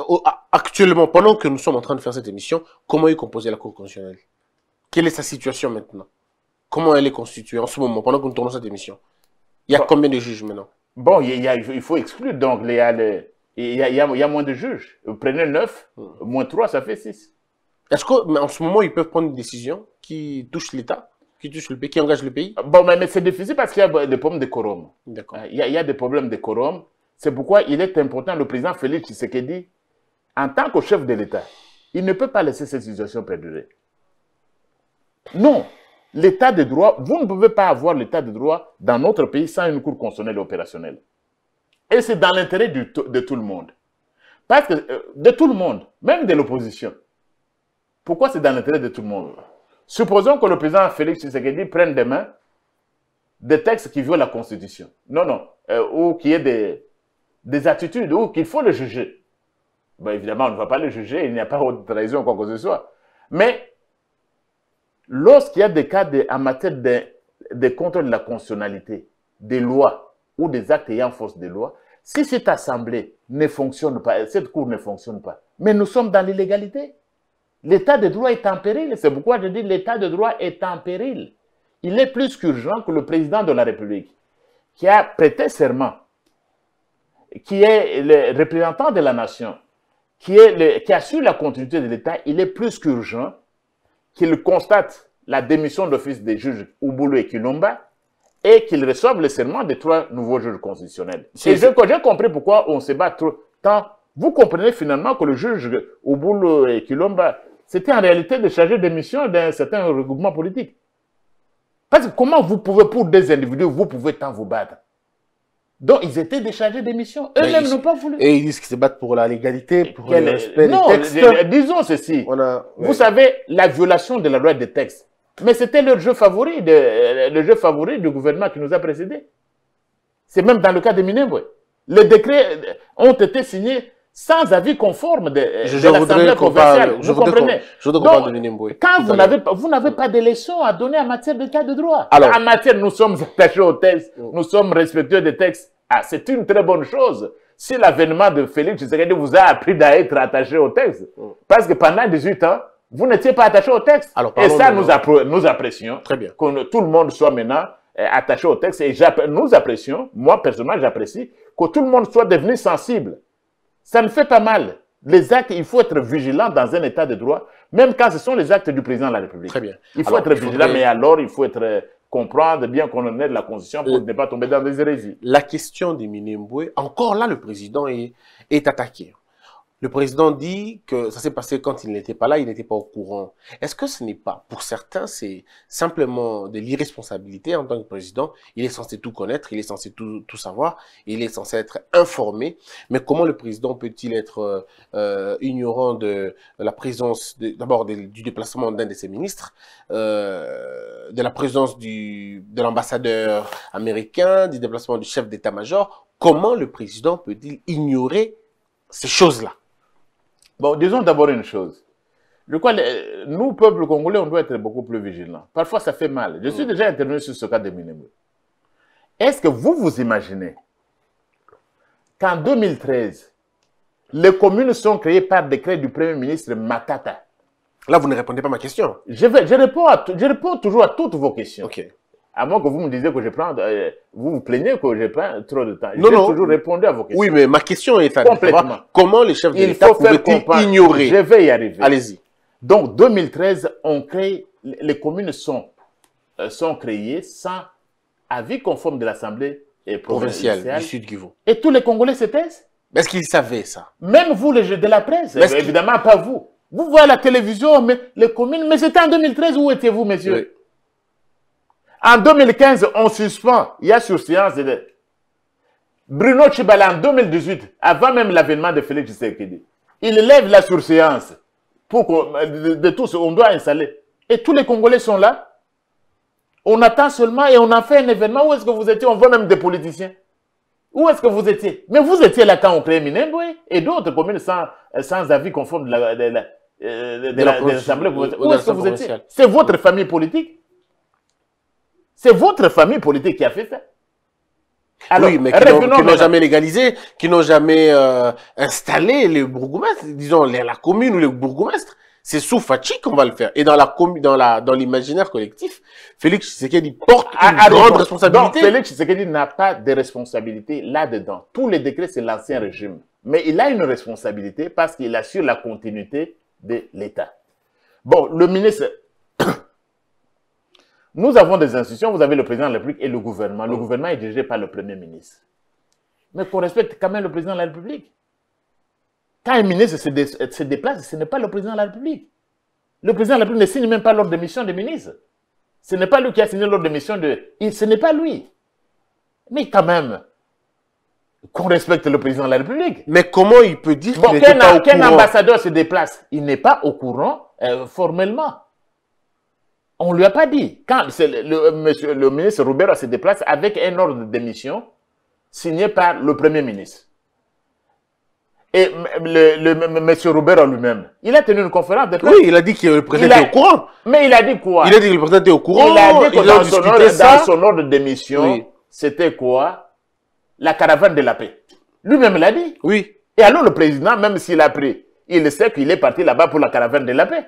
actuellement, pendant que nous sommes en train de faire cette émission, comment est composée la Cour constitutionnelle Quelle est sa situation maintenant Comment elle est constituée en ce moment, pendant que nous tournons cette émission Il y a combien de juges maintenant Bon, il, y il faut exclure donc les, il y, a, moins de juges. Vous prenez 9, hmm. moins 3, ça fait 6. Est-ce qu'en ce moment, ils peuvent prendre une décision qui touche l'État, qui touche le pays, qui engage le pays Bon, mais, c'est difficile parce qu'il y a des problèmes de quorum. D'accord. Euh, il, il, y a des problèmes de quorum. C'est pourquoi il est important, le président Félix Tshisekedi, en tant que chef de l'État, il ne peut pas laisser cette situation perdurer. Non, l'état de droit, vous ne pouvez pas avoir l'état de droit dans notre pays sans une cour constitutionnelle opérationnelle. Et c'est dans l'intérêt de tout le monde. Parce que, euh, de tout le monde, même de l'opposition. Pourquoi c'est dans l'intérêt de tout le monde Supposons que le président Félix Tshisekedi prenne des mains des textes qui violent la Constitution. Non, non. Euh, ou qu'il y ait des, des attitudes, ou qu'il faut le juger. Ben, évidemment, on ne va pas le juger, il n'y a pas de trahison, quoi que ce soit. Mais Lorsqu'il y a des cas en matière de, contrôle de la constitutionnalité, des lois ou des actes ayant force des lois, si cette assemblée ne fonctionne pas, cette cour ne fonctionne pas, mais nous sommes dans l'illégalité. L'état de droit est en péril. C'est pourquoi je dis l'état de droit est en péril. Il est plus qu'urgent que le président de la République, qui a prêté serment, qui est le représentant de la nation, qui, est le, qui assure la continuité de l'État, il est plus qu'urgent qu'il constate la démission d'office des juges Ouboulou et Kilomba et qu'il reçoive le serment des trois nouveaux juges constitutionnels. Et j'ai compris pourquoi on se bat trop tant. Vous comprenez finalement que le juge Ouboulou et Kilomba, c'était en réalité des charger de d'un certain regroupement politique. Parce que comment vous pouvez, pour des individus, vous pouvez tant vous battre donc, ils étaient déchargés des Eux-mêmes n'ont pas voulu. Et ils disent qu'ils se battent pour la légalité, pour le respect non, disons ceci. Vous savez, la violation de la loi des textes. Mais c'était leur jeu favori, le jeu favori du gouvernement qui nous a précédés. C'est même dans le cas de Minembwe. Les décrets ont été signés sans avis conforme de, euh, de l'Assemblée provinciale. je vous comprenez Je voudrais de Quand vous n'avez pas, de leçons à donner en matière de cas de droit. Alors, en matière, nous sommes attachés au texte, mm. nous sommes respectueux des textes. Ah, c'est une très bonne chose. Si l'avènement de Félix Tshisekedi vous a appris à être attaché au texte, mm. parce que pendant 18 ans, vous n'étiez pas attaché au texte. et ça, nous, apprécions très bien. que tout le monde soit maintenant euh, attaché au texte. Et nous apprécions, moi personnellement, j'apprécie que tout le monde soit devenu sensible ça ne fait pas mal. Les actes, il faut être vigilant dans un état de droit, même quand ce sont les actes du président de la République. Très bien. Il faut être vigilant, mais alors il faut être euh, comprendre bien qu'on en est de la Constitution pour euh, ne pas tomber dans des hérésies. La question du Minembwe, encore là, le président est, est attaqué. Le président dit que ça s'est passé quand il n'était pas là, il n'était pas au courant. Est-ce que ce n'est pas, pour certains, c'est simplement de l'irresponsabilité en tant que président Il est censé tout connaître, il est censé tout, savoir, il est censé être informé. Mais comment le président peut-il être euh, euh, ignorant de la présence, d'abord du déplacement d'un de ses ministres, euh, de la présence du, de l'ambassadeur américain, du déplacement du chef d'état-major Comment le président peut-il ignorer ces choses-là Bon, disons d'abord une chose. Je crois euh, nous, peuple congolais, on doit être beaucoup plus vigilants. Parfois, ça fait mal. Je suis mm. déjà intervenu sur ce cas de Minembo. Est-ce que vous vous imaginez qu'en 2013, les communes sont créées par décret du Premier ministre Matata Là, vous ne répondez pas à ma question. Je, vais, je, réponds, je réponds toujours à toutes vos questions. OK. À que vous me disiez que je prends, euh, vous vous plaignez que je prends trop de temps. Non, non. toujours répondu à vos questions. Oui, mais ma question est à Complètement. Comment les chefs d'État l'État pouvaient-ils ignorer Je vais y arriver. Allez-y. Donc, 2013, on crée, les communes sont, euh, sont créées sans avis conforme de l'Assemblée euh, provinciale du Sud Kivu. Et tous les Congolais se taisent Est-ce qu'ils savaient ça Même vous, les jeux de la presse, évidemment pas vous. Vous voyez la télévision, mais les communes, mais c'était en 2013, où étiez-vous, messieurs en 2015, on suspend. Il y a sur surséance. Bruno Chibala, en 2018, avant même l'avènement de Félix Tshisekedi, il lève la surséance pour de, de tous. On doit installer. Et tous les Congolais sont là. On attend seulement et on a fait un événement. Où est-ce que vous étiez On voit même des politiciens. Où est-ce que vous étiez Mais vous étiez là quand on crée Minembwe et d'autres communes sans, avis conforme de La, Où est-ce que vous étiez C'est votre famille politique. C'est votre famille politique qui a fait ça. oui, qui n'ont jamais légalisé, qui n'ont jamais euh, installé les bourgmestres, disons la commune ou les bourgmestre. C'est sous Fachi qu'on va le faire. Et dans l'imaginaire collectif, Félix Tshisekedi porte ah, une responsabilité. Félix Tshisekedi n'a pas de responsabilité là-dedans. Tous les décrets, c'est l'ancien régime. Mais il a une responsabilité parce qu'il assure la continuité de l'État. Bon, le ministre nous avons des institutions, vous avez le président de la République et le gouvernement. Le oh. gouvernement est dirigé par le Premier ministre. Mais qu'on respecte quand même le président de la République. Quand un ministre se, déplace, ce n'est pas le président de la République. Le président de la République ne signe même pas l'ordre de mission des ministres. Ce n'est pas lui qui a signé l'ordre de mission de... ce n'est pas lui. Mais quand même, qu'on respecte le président de la République. Mais comment il peut dire que. qu'il ambassadeur se déplace Il n'est pas au courant euh, formellement. On ne lui a pas dit. Quand le, euh, monsieur, le ministre Roubert se déplace avec un ordre de démission signé par le Premier ministre. Et le, le monsieur en lui-même, il a tenu une conférence de presse. Oui, il a dit qu'il le président était au courant. Mais il a dit quoi Il a dit que le président était au courant. Il a dit que dans, son ordre, de démission, c'était quoi La caravane de la paix. Lui-même l'a dit. Oui. Et alors le président, même s'il a pris, il sait qu'il est parti là-bas pour la caravane de la paix.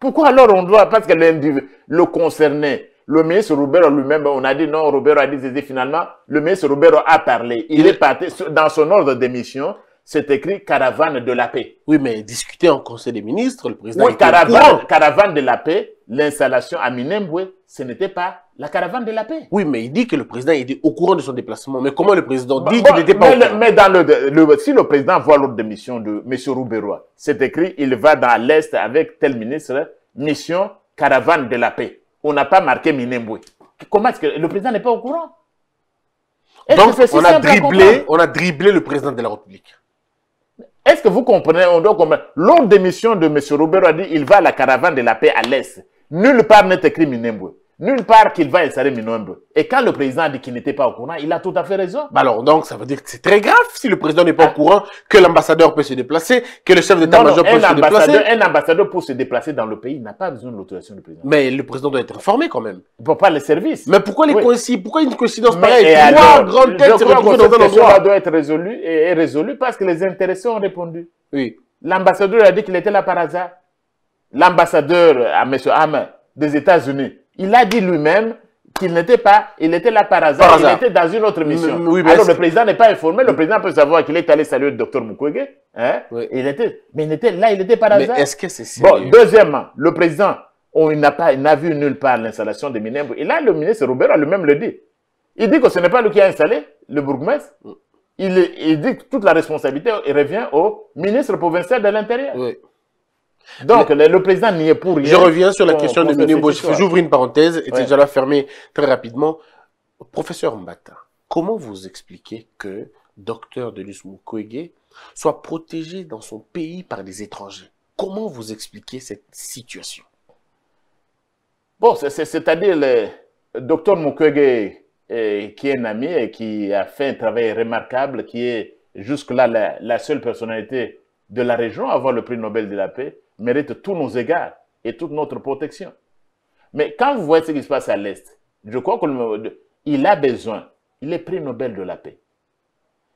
Pourquoi alors on doit, parce que le concernait, le ministre Roubero lui-même, on a dit non, Roubero a dit, finalement, le ministre Roubero a parlé. Il, Il est parti dans son ordre d'émission c'est écrit caravane de la paix. Oui, mais discuter en Conseil des ministres, le président. Oui, caravane, caravane de la paix, l'installation à Minembwe, ce n'était pas la caravane de la paix. Oui, mais il dit que le président était au courant de son déplacement. Mais comment le président dit bah, qu'il bah, n'était pas mais au courant dans le, si le président voit l'ordre de mission de M. Roubérois c'est écrit il va dans l'Est avec tel ministre, mission caravane de la paix. On n'a pas marqué Minembwe. Comment est-ce que le président n'est pas au courant donc, on a, on a dribblé le président de la République. Est-ce que vous comprenez On doit comprendre. Lors démission de M. Robert a dit il va à la caravane de la paix à l'Est. Nulle part n'est écrit Minembwe. Nulle part qu'il va, il serait Minombe. Et quand le président dit qu'il n'était pas au courant, il a tout à fait raison. alors, donc, ça veut dire que c'est très grave si le président n'est pas au ah. courant, que l'ambassadeur peut se déplacer, que le chef d'état-major peut se déplacer. Un ambassadeur pour se déplacer dans le pays n'a pas besoin de l'autorisation du président. Mais le président doit être informé quand même. Pour pas les services. Mais pourquoi les oui. Pourquoi une coïncidence pareille Trois grandes têtes doit être résolu et, parce que les intéressés ont répondu. Oui. L'ambassadeur a dit qu'il était là par hasard. L'ambassadeur, à M. Hammer, des États-Unis, il a dit lui-même qu'il n'était pas, il était là par hasard, il était dans une autre mission. Mm, Alors le président n'est pas informé, le mm. président peut savoir qu'il est allé saluer le docteur Mukwege, hein? il mais il était là, il était par mais hasard. est-ce que c'est sérieux? Bon, deuxièmement, le président, on, il n'a pas, n'a vu nulle part l'installation des Minembo. Et là, le ministre Robert lui-même le dit. Il dit que ce n'est pas lui qui a installé le bourgmestre. Mm. Il, il, dit que toute la responsabilité revient au ministre provincial de l'Intérieur. Oui. Donc, le, président n'y est pour rien. Je reviens sur la question de de J'ouvre une parenthèse et je déjà la fermer très rapidement. Professeur Mbata, comment vous expliquez que docteur Denis Mukwege soit protégé dans son pays par des étrangers Comment vous expliquez cette situation Bon, c'est-à-dire le docteur Mukwege, eh, qui est un ami et qui a fait un travail remarquable, qui est jusque-là la seule personnalité de la région à avoir le prix Nobel de la paix, mérite tous nos égards et toute notre protection. Mais quand vous voyez ce qui se passe à l'Est, je crois qu'il a besoin, il est prix Nobel de la paix.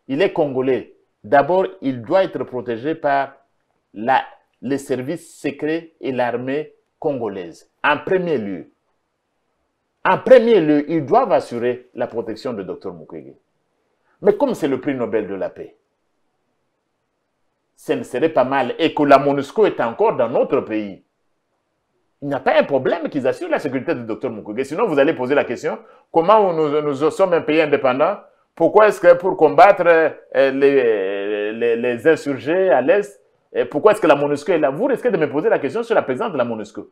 Il est congolais. D'abord, il doit être protégé par les services secrets et l'armée congolaise, en premier lieu. En premier lieu, ils doivent assurer la protection de Dr Mukwege. Mais comme c'est le prix Nobel de la paix, ce ne serait pas mal, et que la MONUSCO est encore dans notre pays, il n'y a pas un problème qu'ils assurent la sécurité du docteur Mukwege. Sinon, vous allez poser la question, comment nous, nous sommes un pays indépendant Pourquoi est-ce que pour combattre euh, les, les, les insurgés à l'Est, euh, pourquoi est-ce que la MONUSCO est là Vous risquez de me poser la question sur la présence de la MONUSCO.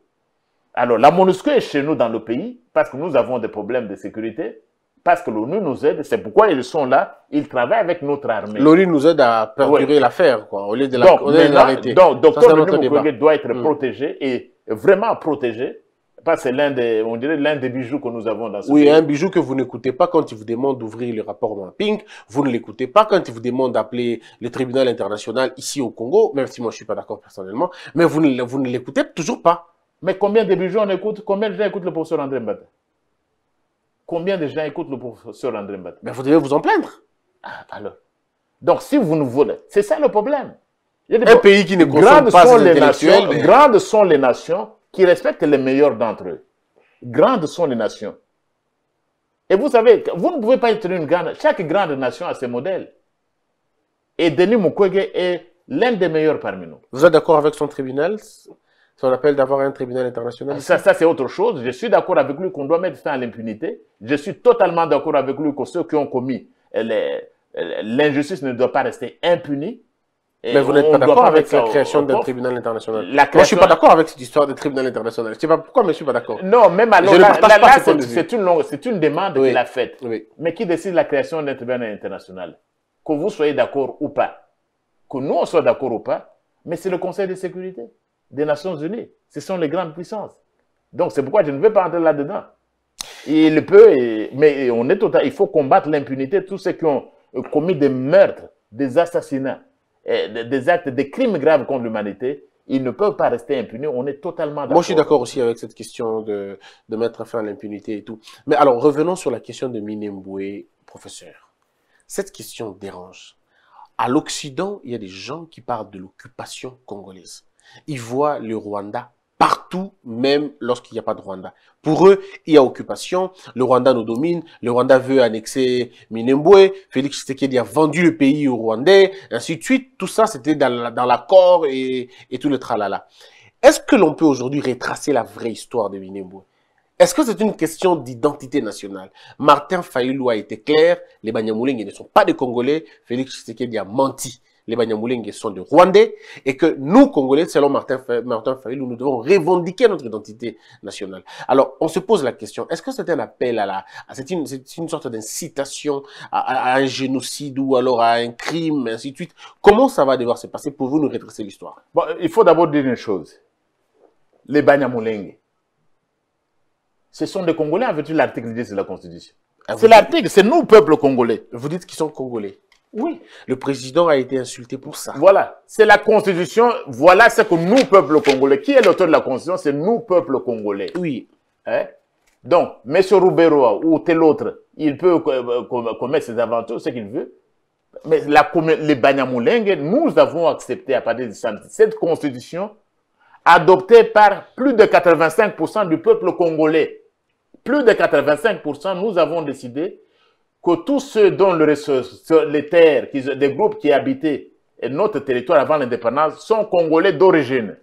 Alors, la MONUSCO est chez nous dans le pays parce que nous avons des problèmes de sécurité parce que l'ONU nous aide, c'est pourquoi ils sont là, ils travaillent avec notre armée. L'ONU nous aide à perdurer l'affaire, quoi, au lieu de l'arrêter. La, donc, docteur Denis doit être hmm. protégé et vraiment protégé, parce que c'est l'un des, on dirait l'un des bijoux que nous avons dans ce Oui, un bijou que vous n'écoutez pas quand il vous demande d'ouvrir le rapport Mapping, vous ne l'écoutez pas quand il vous demande d'appeler le tribunal international ici au Congo, même si moi je ne suis pas d'accord personnellement, mais vous ne, vous ne l'écoutez toujours pas. Mais combien de bijoux on écoute, combien de gens écoutent le professeur André Mbata combien de gens écoutent le professeur André Mbata Mais vous devez vous en plaindre. alors. Ah, Donc, si vous nous voulez, c'est ça le problème. Il y a des Un pays qui ne grandes pas les nations, Grandes sont les nations qui respectent les meilleurs d'entre eux. Grandes sont les nations. Et vous savez, vous ne pouvez pas être une grande... Chaque grande nation a ses modèles. Et Denis Mukwege est l'un des meilleurs parmi nous. Vous êtes d'accord avec son tribunal ça qu'on appelle d'avoir un tribunal international. Ça, c'est autre chose. Je suis d'accord avec lui qu'on doit mettre fin à l'impunité. Je suis totalement d'accord avec lui que ceux qui ont commis eh, eh, l'injustice ne doit pas rester impunie. Mais vous n'êtes pas d'accord avec la création d'un tribunal international. Moi, je ne suis pas d'accord avec cette histoire de tribunal international. pourquoi, je ne suis pas d'accord. Non, même alors, là, c'est une, demande qu'il a faite. Mais qui décide la création d'un tribunal international Que vous soyez d'accord ou pas, que nous, on soit d'accord ou pas, mais c'est le Conseil de sécurité des Nations Unies. Ce sont les grandes puissances. Donc, c'est pourquoi je ne veux pas entrer là-dedans. Il peut, mais on est il faut combattre l'impunité, tous ceux qui ont euh, commis des meurtres, des assassinats, des actes, des crimes graves contre l'humanité, ils ne peuvent pas rester impunis. On est totalement d'accord. Moi, je suis d'accord aussi avec cette question de, mettre fin à l'impunité et tout. Mais alors, revenons sur la question de Minemboué, professeur. Cette question dérange. À l'Occident, il y a des gens qui parlent de l'occupation congolaise. Ils voient le Rwanda partout, même lorsqu'il n'y a pas de Rwanda. Pour eux, il y a occupation, le Rwanda nous domine, le Rwanda veut annexer Minembwe, Félix Tshisekedi a vendu le pays aux Rwandais, ainsi de suite. Tout ça, c'était dans, l'accord et, tout le tralala. Est-ce que l'on peut aujourd'hui retracer la vraie histoire de Minembwe est-ce que c'est une question d'identité nationale Martin Fayoulou a été clair, les Banyamulenge ne sont pas des Congolais, Félix Tshisekedi a menti les Banyamulenge sont des Rwandais et que nous, Congolais, selon Martin, Martin nous devons revendiquer notre identité nationale. Alors, on se pose la question, est-ce que c'est un appel à la... C'est une, une, sorte d'incitation à, un génocide ou alors à un crime, ainsi de suite. Comment ça va devoir se passer pour vous nous redresser l'histoire Il faut d'abord dire une chose. Les Banyamulenge, ce sont des Congolais avec l'article 10 de la Constitution. Ah, c'est l'article, c'est nous, peuple congolais. Vous dites qu'ils sont congolais. Oui. Le président a été insulté pour ça. Voilà. C'est la constitution. Voilà ce que nous, peuple congolais. Qui est l'auteur de la constitution C'est nous, peuple congolais. Oui. Hein? Donc, M. Rouberoa ou tel autre, il peut euh, commettre ses aventures, ce qu'il veut. Mais la, les Banyamoulengues, nous avons accepté à partir de cette constitution adoptée par plus de 85% du peuple congolais. Plus de 85%, nous avons décidé que tous ceux dont le les terres, des groupes qui habitaient notre territoire avant l'indépendance sont congolais d'origine.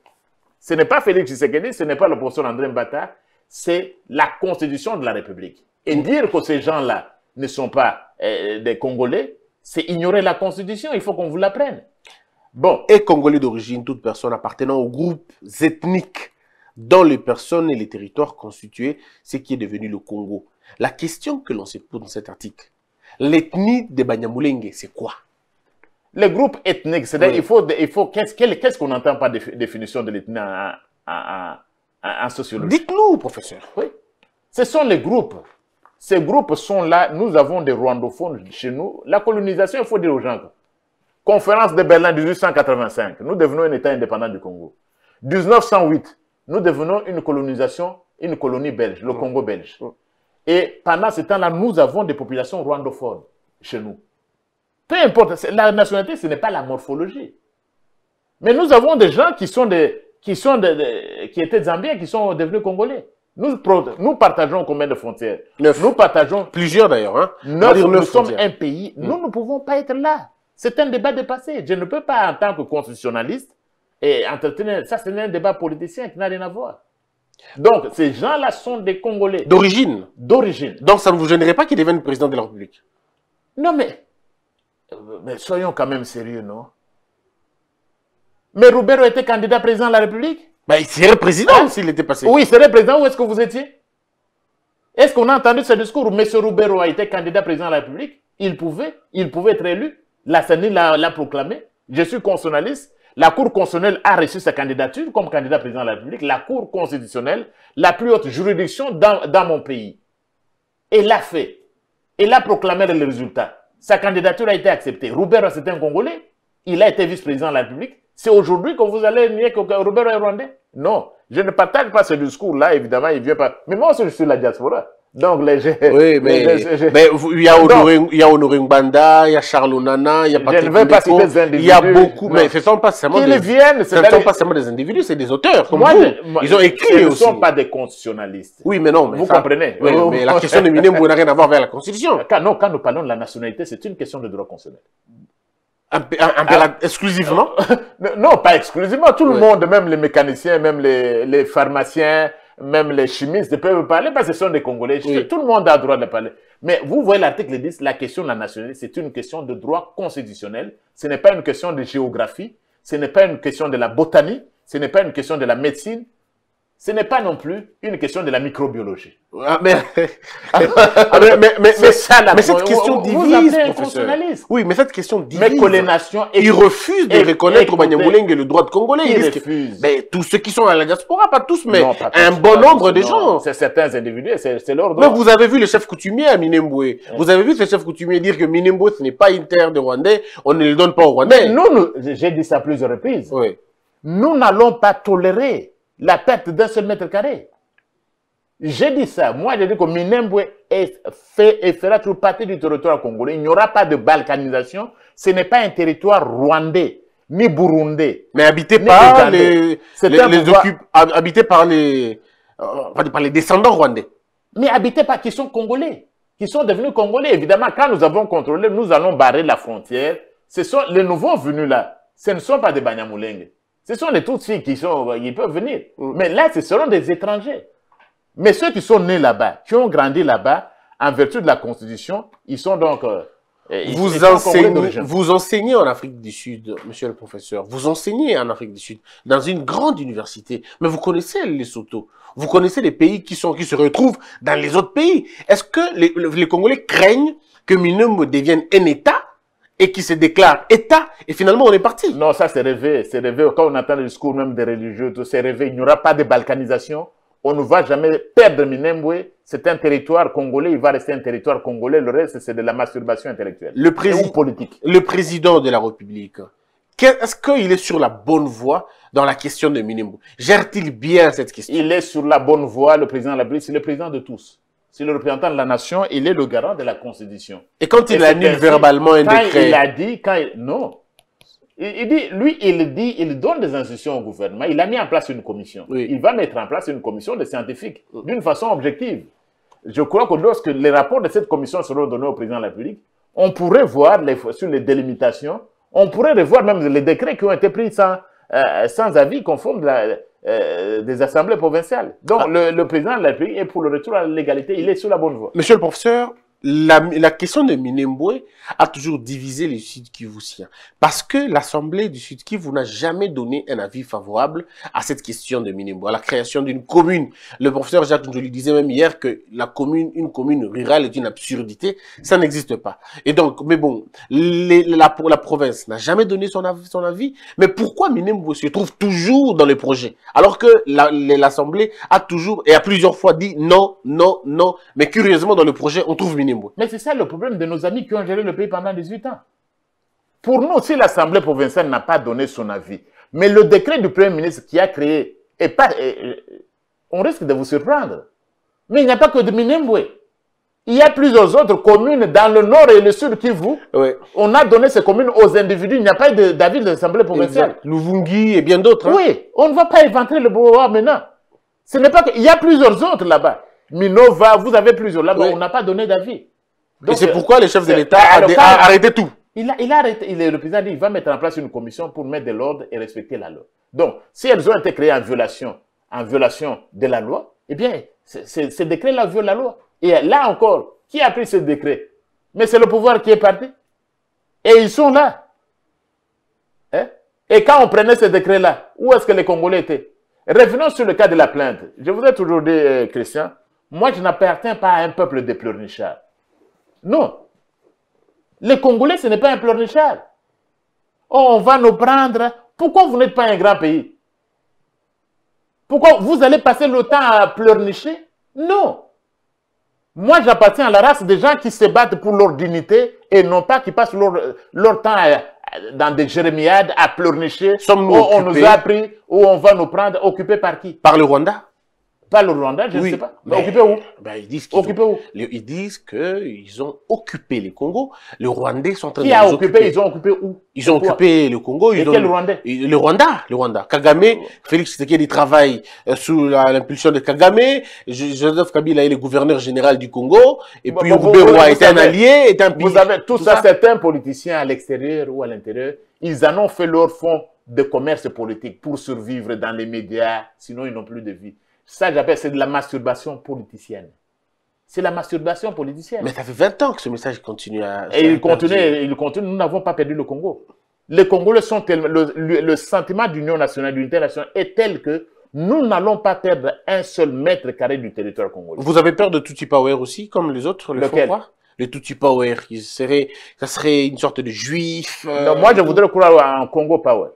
Ce n'est pas Félix Tshisekedi, ce n'est pas le professeur André Mbata, c'est la constitution de la République. Et dire que ces gens-là ne sont pas euh, des Congolais, c'est ignorer la constitution, il faut qu'on vous l'apprenne. Bon. Et Congolais d'origine, toute personne appartenant aux groupes ethniques dont les personnes et les territoires constitués, ce qui est devenu le Congo. La question que l'on se pose dans cet article, l'ethnie des Banyamulenge, c'est quoi Les groupes ethniques, c'est-à-dire, il faut, il faut qu'est-ce qu'on entend par définition de l'ethnie en, sociologie Dites-nous, professeur. Oui. Ce sont les groupes. Ces groupes sont là. Nous avons des rwandophones chez nous. La colonisation, il faut dire aux gens. Conférence de Berlin 1885, nous devenons un État indépendant du Congo. 1908, nous devenons une colonisation, une colonie belge, le Congo belge. Et pendant ce temps-là, nous avons des populations rwandophones chez nous. Peu importe, la nationalité, ce n'est pas la morphologie. Mais nous avons des gens qui sont des, qui sont qui étaient zambiens, qui sont devenus congolais. Nous, partageons combien de frontières Nous partageons plusieurs d'ailleurs. Hein? nous sommes un pays. Mm. Nous ne pouvons pas être là. C'est un débat dépassé. Je ne peux pas, en tant que constitutionnaliste, et entretenir. Ça, c'est un débat politicien qui n'a rien à voir. Donc, ces gens-là sont des Congolais. D'origine D'origine. Donc, ça ne vous gênerait pas qu'ils deviennent président de la République Non, mais, euh, mais soyons quand même sérieux, non Mais rubero était candidat président de la République ben, Il serait président hein? s'il était passé. Oui, il serait président. Où est-ce que vous étiez Est-ce qu'on a entendu ce discours où M. Roubert a été candidat président de la République Il pouvait, il pouvait être élu. La CENI l'a proclamé. Je suis constitutionnaliste. La Cour constitutionnelle a reçu sa candidature comme candidat président de la République, la Cour constitutionnelle, la plus haute juridiction dans, mon pays. Elle l'a fait. Elle a proclamé le résultat. Sa candidature a été acceptée. Robert c'est un Congolais. Il a été vice-président de la République. C'est aujourd'hui que vous allez nier que Robert est rwandais Non. Je ne partage pas ce discours-là, évidemment, il vient pas. Mais moi je suis la diaspora. Donc, les Oui, mais, il y a Honoré Mbanda, il y a Charles Onana, il y a Patrick pas citer des individus. Il y a beaucoup, mais ce ne sont pas seulement des... individus. ce ne sont pas seulement des individus, c'est des auteurs, comme vous. Ils ont écrit aussi. ne sont pas des constitutionnalistes. Oui, mais non. Mais vous comprenez. mais la question de Minem n'a rien à voir avec la Constitution. non, quand nous parlons de la nationalité, c'est une question de droit constitutionnel. Ah. exclusivement (laughs) Non, pas exclusivement. Tout le monde, même les mécaniciens, même les pharmaciens, même les chimistes peuvent parler parce que ce sont des Congolais. Tout le monde a le droit de parler. Mais vous voyez l'article 10, la question de la nationalité, c'est une question de droit constitutionnel. Ce n'est pas une question de géographie. Ce n'est pas une question de la botanique. Ce n'est pas une question de la médecine ce n'est pas non plus une question de la microbiologie. Ah, (laughs) ah, (laughs) ah, mais... mais, mais, ça, mais cette question divise, professeur. Oui, mais cette question divise. Mais que les nations... Ils refusent de reconnaître le droit de congolais. Ils, refusent. Mais tous ceux qui sont à la diaspora, pas tous, mais un bon nombre de gens. C'est certains individus, c'est leur droit. Mais vous avez vu le chef coutumier à Minemboué. Vous avez vu ce chef coutumier dire que Minemboué, ce n'est pas une terre de Rwandais, on ne le donne pas aux Rwandais. Nous, j'ai dit ça plusieurs reprises. Nous n'allons pas tolérer la perte d'un seul mètre carré. J'ai dit ça. Moi, j'ai dit que Minembwe est fait et fera toujours partie du territoire congolais. Il n'y aura pas de balkanisation. Ce n'est pas un territoire rwandais ni burundais. Mais habité par les, les, par les, euh, les descendants rwandais. Mais habité par qui sont congolais, qui sont devenus congolais. Évidemment, quand nous avons contrôlé, nous allons barrer la frontière. Ce sont les nouveaux venus là. Ce ne sont pas des Banyamulenge. Ce sont les Tutsis qui sont, euh, ils peuvent venir. Mm. Mais là, ce seront des étrangers. Mais ceux qui sont nés là-bas, qui ont grandi là-bas, en vertu de la Constitution, ils sont donc... Euh, vous, enseignez, en Afrique du Sud, monsieur le professeur, vous enseignez en Afrique du Sud, dans une grande université, mais vous connaissez les Soto, vous connaissez les pays qui, sont, qui se retrouvent dans les autres pays. Est-ce que les, Congolais craignent que Minum devienne un État et qui se déclare État, et finalement on est parti. Non, ça c'est rêvé, c'est rêvé. Quand on entend le discours même des religieux, c'est rêvé. Il n'y aura pas de balkanisation. On ne va jamais perdre Minembwe. C'est un territoire congolais, il va rester un territoire congolais. Le reste, c'est de la masturbation intellectuelle le président politique. Le président de la République, est-ce qu'il est sur la bonne voie dans la question de Minembwe Gère-t-il bien cette question Il est sur la bonne voie, le président de la République. C'est le président de tous c'est le représentant de la nation, il est le garant de la Constitution. Et quand il annule verbalement un décret... il a dit, quand il... Non. Il, dit, lui, il dit, il donne des institutions au gouvernement. Il a mis en place une commission. Il va mettre en place une commission de scientifiques oh. d'une façon objective. Je crois que lorsque les rapports de cette commission seront donnés au président de la République, on pourrait voir sur les délimitations, on pourrait revoir même les décrets qui ont été pris sans, euh, avis conforme de la, euh, des assemblées provinciales. Donc, ah. le, président de la République est pour le retour à légalité. Il est sur la bonne voie. Monsieur le professeur, la, la, question de Minemboé a toujours divisé les sud sien, parce que l'Assemblée du Sud-Kivu n'a jamais donné un avis favorable à cette question de Minemboé, à la création d'une commune. Le professeur Jacques je lui disait même hier que la commune, une commune rurale est une absurdité, ça n'existe pas. Et donc, mais bon, la, la province n'a jamais donné son avis, son avis, mais pourquoi Minemboé se trouve toujours dans le projet alors que l'Assemblée a toujours et a plusieurs fois dit non, non, non, mais curieusement dans le projet on trouve Minemboé. Mais c'est ça le problème de nos amis qui ont géré le pays pendant 18 ans. Pour nous, si l'Assemblée provinciale n'a pas donné son avis, mais le décret du Premier ministre qui a créé, on risque de vous surprendre. Mais il n'y a pas que de Minemwe. Il y a plusieurs autres communes dans le nord et le sud qui vous. On a donné ces communes aux individus. Il n'y a pas d'avis de, l'Assemblée provinciale. Louvungi et bien d'autres. Hein. Oui, on ne va pas inventer le pouvoir maintenant. Ce n'est pas que... Il y a plusieurs autres là-bas. Minova, vous avez plusieurs. là on n'a pas donné d'avis. Et c'est euh, pourquoi les chefs de l'État ont arrêté tout. Il a, il a arrêté, le président dit qu'il va mettre en place une commission pour mettre de l'ordre et respecter la loi. Donc, si elles ont été créées en violation, en violation de la loi, eh bien, ce décret-là viole la loi. Et là encore, qui a pris ce décret Mais c'est le pouvoir qui est parti. Et ils sont là. Hein? Et quand on prenait ce décret-là, où est-ce que les Congolais étaient Revenons sur le cas de la plainte. Je vous ai toujours dit, euh, Christian, moi, je n'appartiens pas à un peuple de pleurnichards. Non. Les Congolais, ce n'est pas un pleurnichard. Oh, on va nous prendre. Pourquoi vous n'êtes pas un grand pays Pourquoi vous allez passer le temps à pleurnicher Non. Moi, j'appartiens à la race des gens qui se battent pour leur dignité et non pas qui passent leur, temps dans des jérémiades à pleurnicher. sommes oh, on nous a pris, Où on va nous prendre, occupés par qui Par le Rwanda pas le Rwanda, je ne sais pas. Mais, bah, occupé où bah, Ils disent qu'ils occupé ont, où Ils disent ont occupé le Congo. Les Rwandais sont en train Qui de a occupé Ils ont occupé où Ils ont occupé le Congo. Le Rwanda, le Rwanda. Kagame, Félix Tshisekedi travaille euh, sous l'impulsion de Kagame. Joseph Kabila est le gouverneur général du Congo. Et puis Oubé est un allié, est un pays. Vous avez tout, certains politiciens à l'extérieur ou à l'intérieur, ils en ont fait leur fonds de commerce politique pour survivre dans les médias, sinon ils n'ont plus de vie. Ça, j'appelle c'est de la masturbation politicienne. C'est la masturbation politicienne. Mais ça fait 20 ans que ce message continue à... Et il continue, il continue. Nous n'avons pas perdu le Congo. Les Congolais sont Le, le, le, sentiment d'union nationale, d'unité nationale est tel que nous n'allons pas perdre un seul mètre carré du territoire congolais. Vous avez peur de Tutsi Power aussi, comme les autres le Lequel? Le Tutsi Power, qui serait, ça serait une sorte de juif... Euh, non, moi je voudrais croire en Congo Power.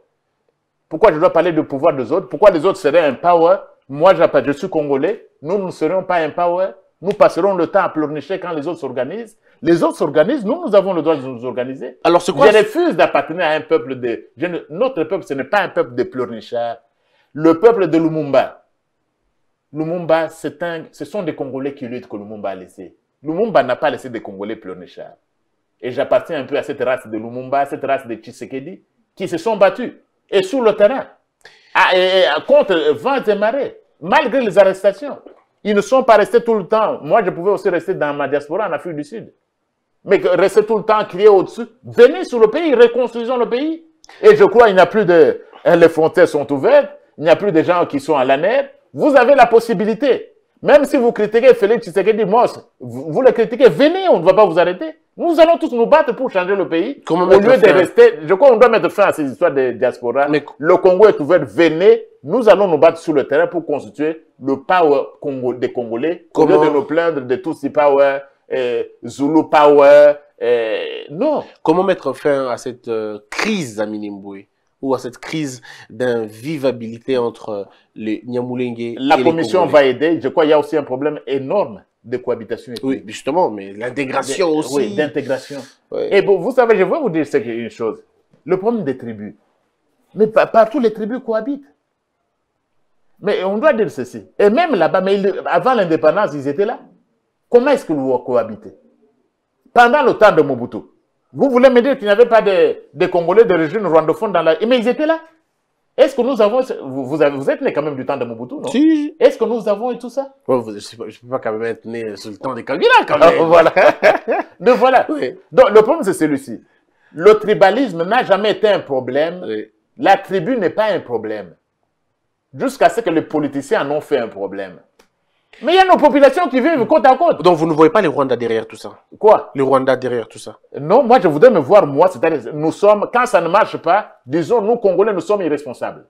Pourquoi je dois parler de pouvoir des autres Pourquoi les autres seraient un power moi, je suis congolais, nous ne serons pas un power, nous passerons le temps à pleurnicher quand les autres s'organisent. Les autres s'organisent, nous, nous avons le droit de nous organiser. Alors, Je refuse d'appartenir à un peuple de. Notre peuple, ce n'est pas un peuple de pleurnichards. Le peuple de Lumumba. Lumumba, un... ce sont des Congolais qui luttent que Lumumba a laissé. Lumumba n'a pas laissé des Congolais pleurnichards. Et j'appartiens un peu à cette race de Lumumba, cette race de Tshisekedi, qui se sont battus. Et sur le terrain, ah, contre euh, vents et marées, malgré les arrestations. Ils ne sont pas restés tout le temps. Moi, je pouvais aussi rester dans ma diaspora en Afrique du Sud. Mais rester tout le temps crier au-dessus, venez sur le pays, reconstruisons le pays. Et je crois il n'y a plus de... Hein, les frontières sont ouvertes, il n'y a plus de gens qui sont à la mer. Vous avez la possibilité. Même si vous critiquez Félix Tshisekedi vous le critiquez, venez, on ne va pas vous arrêter. Nous allons tous nous battre pour changer le pays. Comment au lieu de rester, je crois qu'on doit mettre fin à ces histoires de diaspora. Le Congo est ouvert, venez, nous allons nous battre sur le terrain pour constituer le power Congo, des Congolais. Comment... Au lieu de nous plaindre de tous ces power, eh, Zulu power, eh, non. Comment mettre fin à cette euh, crise à ou à cette crise d'invivabilité entre euh, les Nyamulenge et La commission va aider. Je crois qu'il y a aussi un problème énorme de cohabitation. Et oui, justement, mais l'intégration aussi. Oui, d'intégration. Et bon, vous savez, je vais vous dire une chose. Le problème des tribus. Mais partout, les tribus cohabitent. Mais on doit dire ceci. Et même là-bas, mais avant l'indépendance, ils étaient là. Comment est-ce que vous cohabitez Pendant le temps de Mobutu, vous voulez me dire qu'il n'y avait pas de, de Congolais rwandophone dans la... Mais ils étaient là. Est-ce que nous avons. Vous, vous, êtes né quand même du temps de Mobutu, non Si. Est-ce que nous avons eu tout ça oh, Je ne peux pas quand même être né sur le temps des Kabila, quand même. (laughs) voilà. Donc (laughs) voilà. Donc le problème, c'est celui-ci. Le tribalisme n'a jamais été un problème. La tribu n'est pas un problème. Jusqu'à ce que les politiciens en ont fait un problème. Mais il y a nos populations qui vivent côte à côte. Donc vous ne voyez pas les Rwandais derrière tout ça Quoi Les Rwandais derrière tout ça Non, moi je voudrais me voir moi, c'est-à-dire nous sommes, quand ça ne marche pas, disons nous Congolais, nous sommes irresponsables.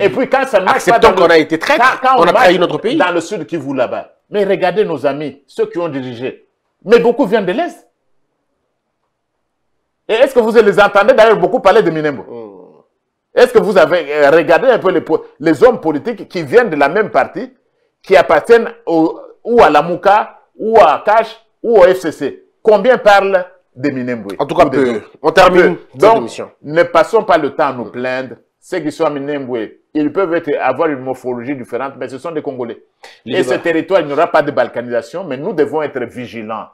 Et puis quand ça ne marche pas... on qu'on a été traités, on, a trahi notre pays. Dans le sud qui vous là-bas. Mais regardez nos amis, ceux qui ont dirigé. Mais beaucoup viennent de l'Est. Et est-ce que vous les entendez d'ailleurs beaucoup parler de Minembo hmm. Est-ce que vous avez euh, regardé un peu les hommes politiques qui viennent de la même partie qui appartiennent au, ou à la Mouka, ou à Cash, ou au FCC. Combien parlent des Minembwe En tout cas, On termine Donc, ne passons pas le temps à nous plaindre. Ceux qui sont à Minembwe, ils peuvent avoir une morphologie différente, mais ce sont des Congolais. Et ce territoire, il n'y aura pas de balkanisation, mais nous devons être vigilants.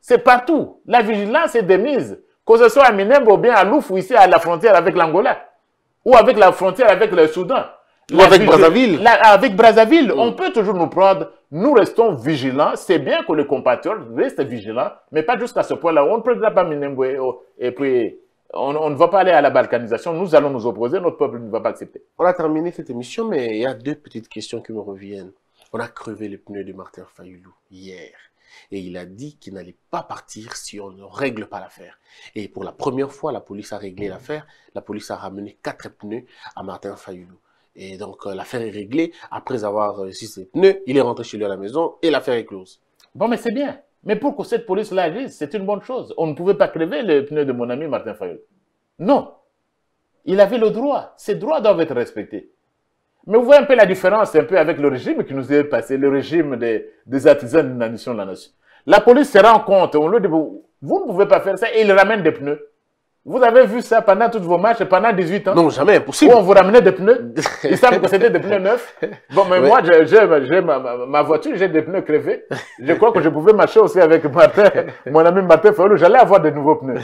C'est partout. La vigilance est démise. Que ce soit à Minembwe, ou bien à Louf ou ici à la frontière avec l'Angola ou avec la frontière avec le Soudan. Ou avec Brazzaville. avec Brazzaville, on peut toujours nous prendre. Nous restons vigilants. C'est bien que les compatriotes restent vigilants, mais pas jusqu'à ce point-là. On ne prendra pas Minembwe oh, et puis on, ne va pas aller à la balkanisation. Nous allons nous opposer. Notre peuple ne va pas accepter. On a terminé cette émission, mais il y a deux petites questions qui me reviennent. On a crevé les pneus de Martin Fayoulou hier. Et il a dit qu'il n'allait pas partir si on ne règle pas l'affaire. Et pour la première fois, la police a réglé l'affaire. La police a ramené quatre pneus à Martin Fayoulou. Et donc, euh, l'affaire est réglée. Après avoir réussi euh, ses pneus, il est rentré chez lui à la maison et l'affaire est close. Bon, mais c'est bien. Mais pour que cette police-là agisse, c'est une bonne chose. On ne pouvait pas crever les pneus de mon ami Martin Fayot. Non. Il avait le droit. Ses droits doivent être respectés. Mais vous voyez un peu la différence un peu avec le régime qui nous est passé, le régime des, artisans de la nation, de la nation. La police se rend compte, on lui dit, vous ne pouvez pas faire ça, et il ramène des pneus. Vous avez vu ça pendant toutes vos matchs, pendant 18 ans Non, jamais, impossible. Où on vous ramenait des pneus. (laughs) Ils savent que c'était des pneus neufs. Bon, mais moi, j'ai ma, ma, voiture, j'ai des pneus crevés. Je crois que je pouvais marcher aussi avec Martin, mon ami Martin Fayoulou. J'allais avoir de nouveaux pneus.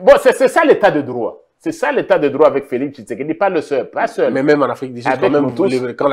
Bon, c'est ça l'état de droit. C'est ça l'état de droit avec Félix Tshisekedi, pas le seul, pas seul. Mais même en Afrique du Sud, quand, même, quand,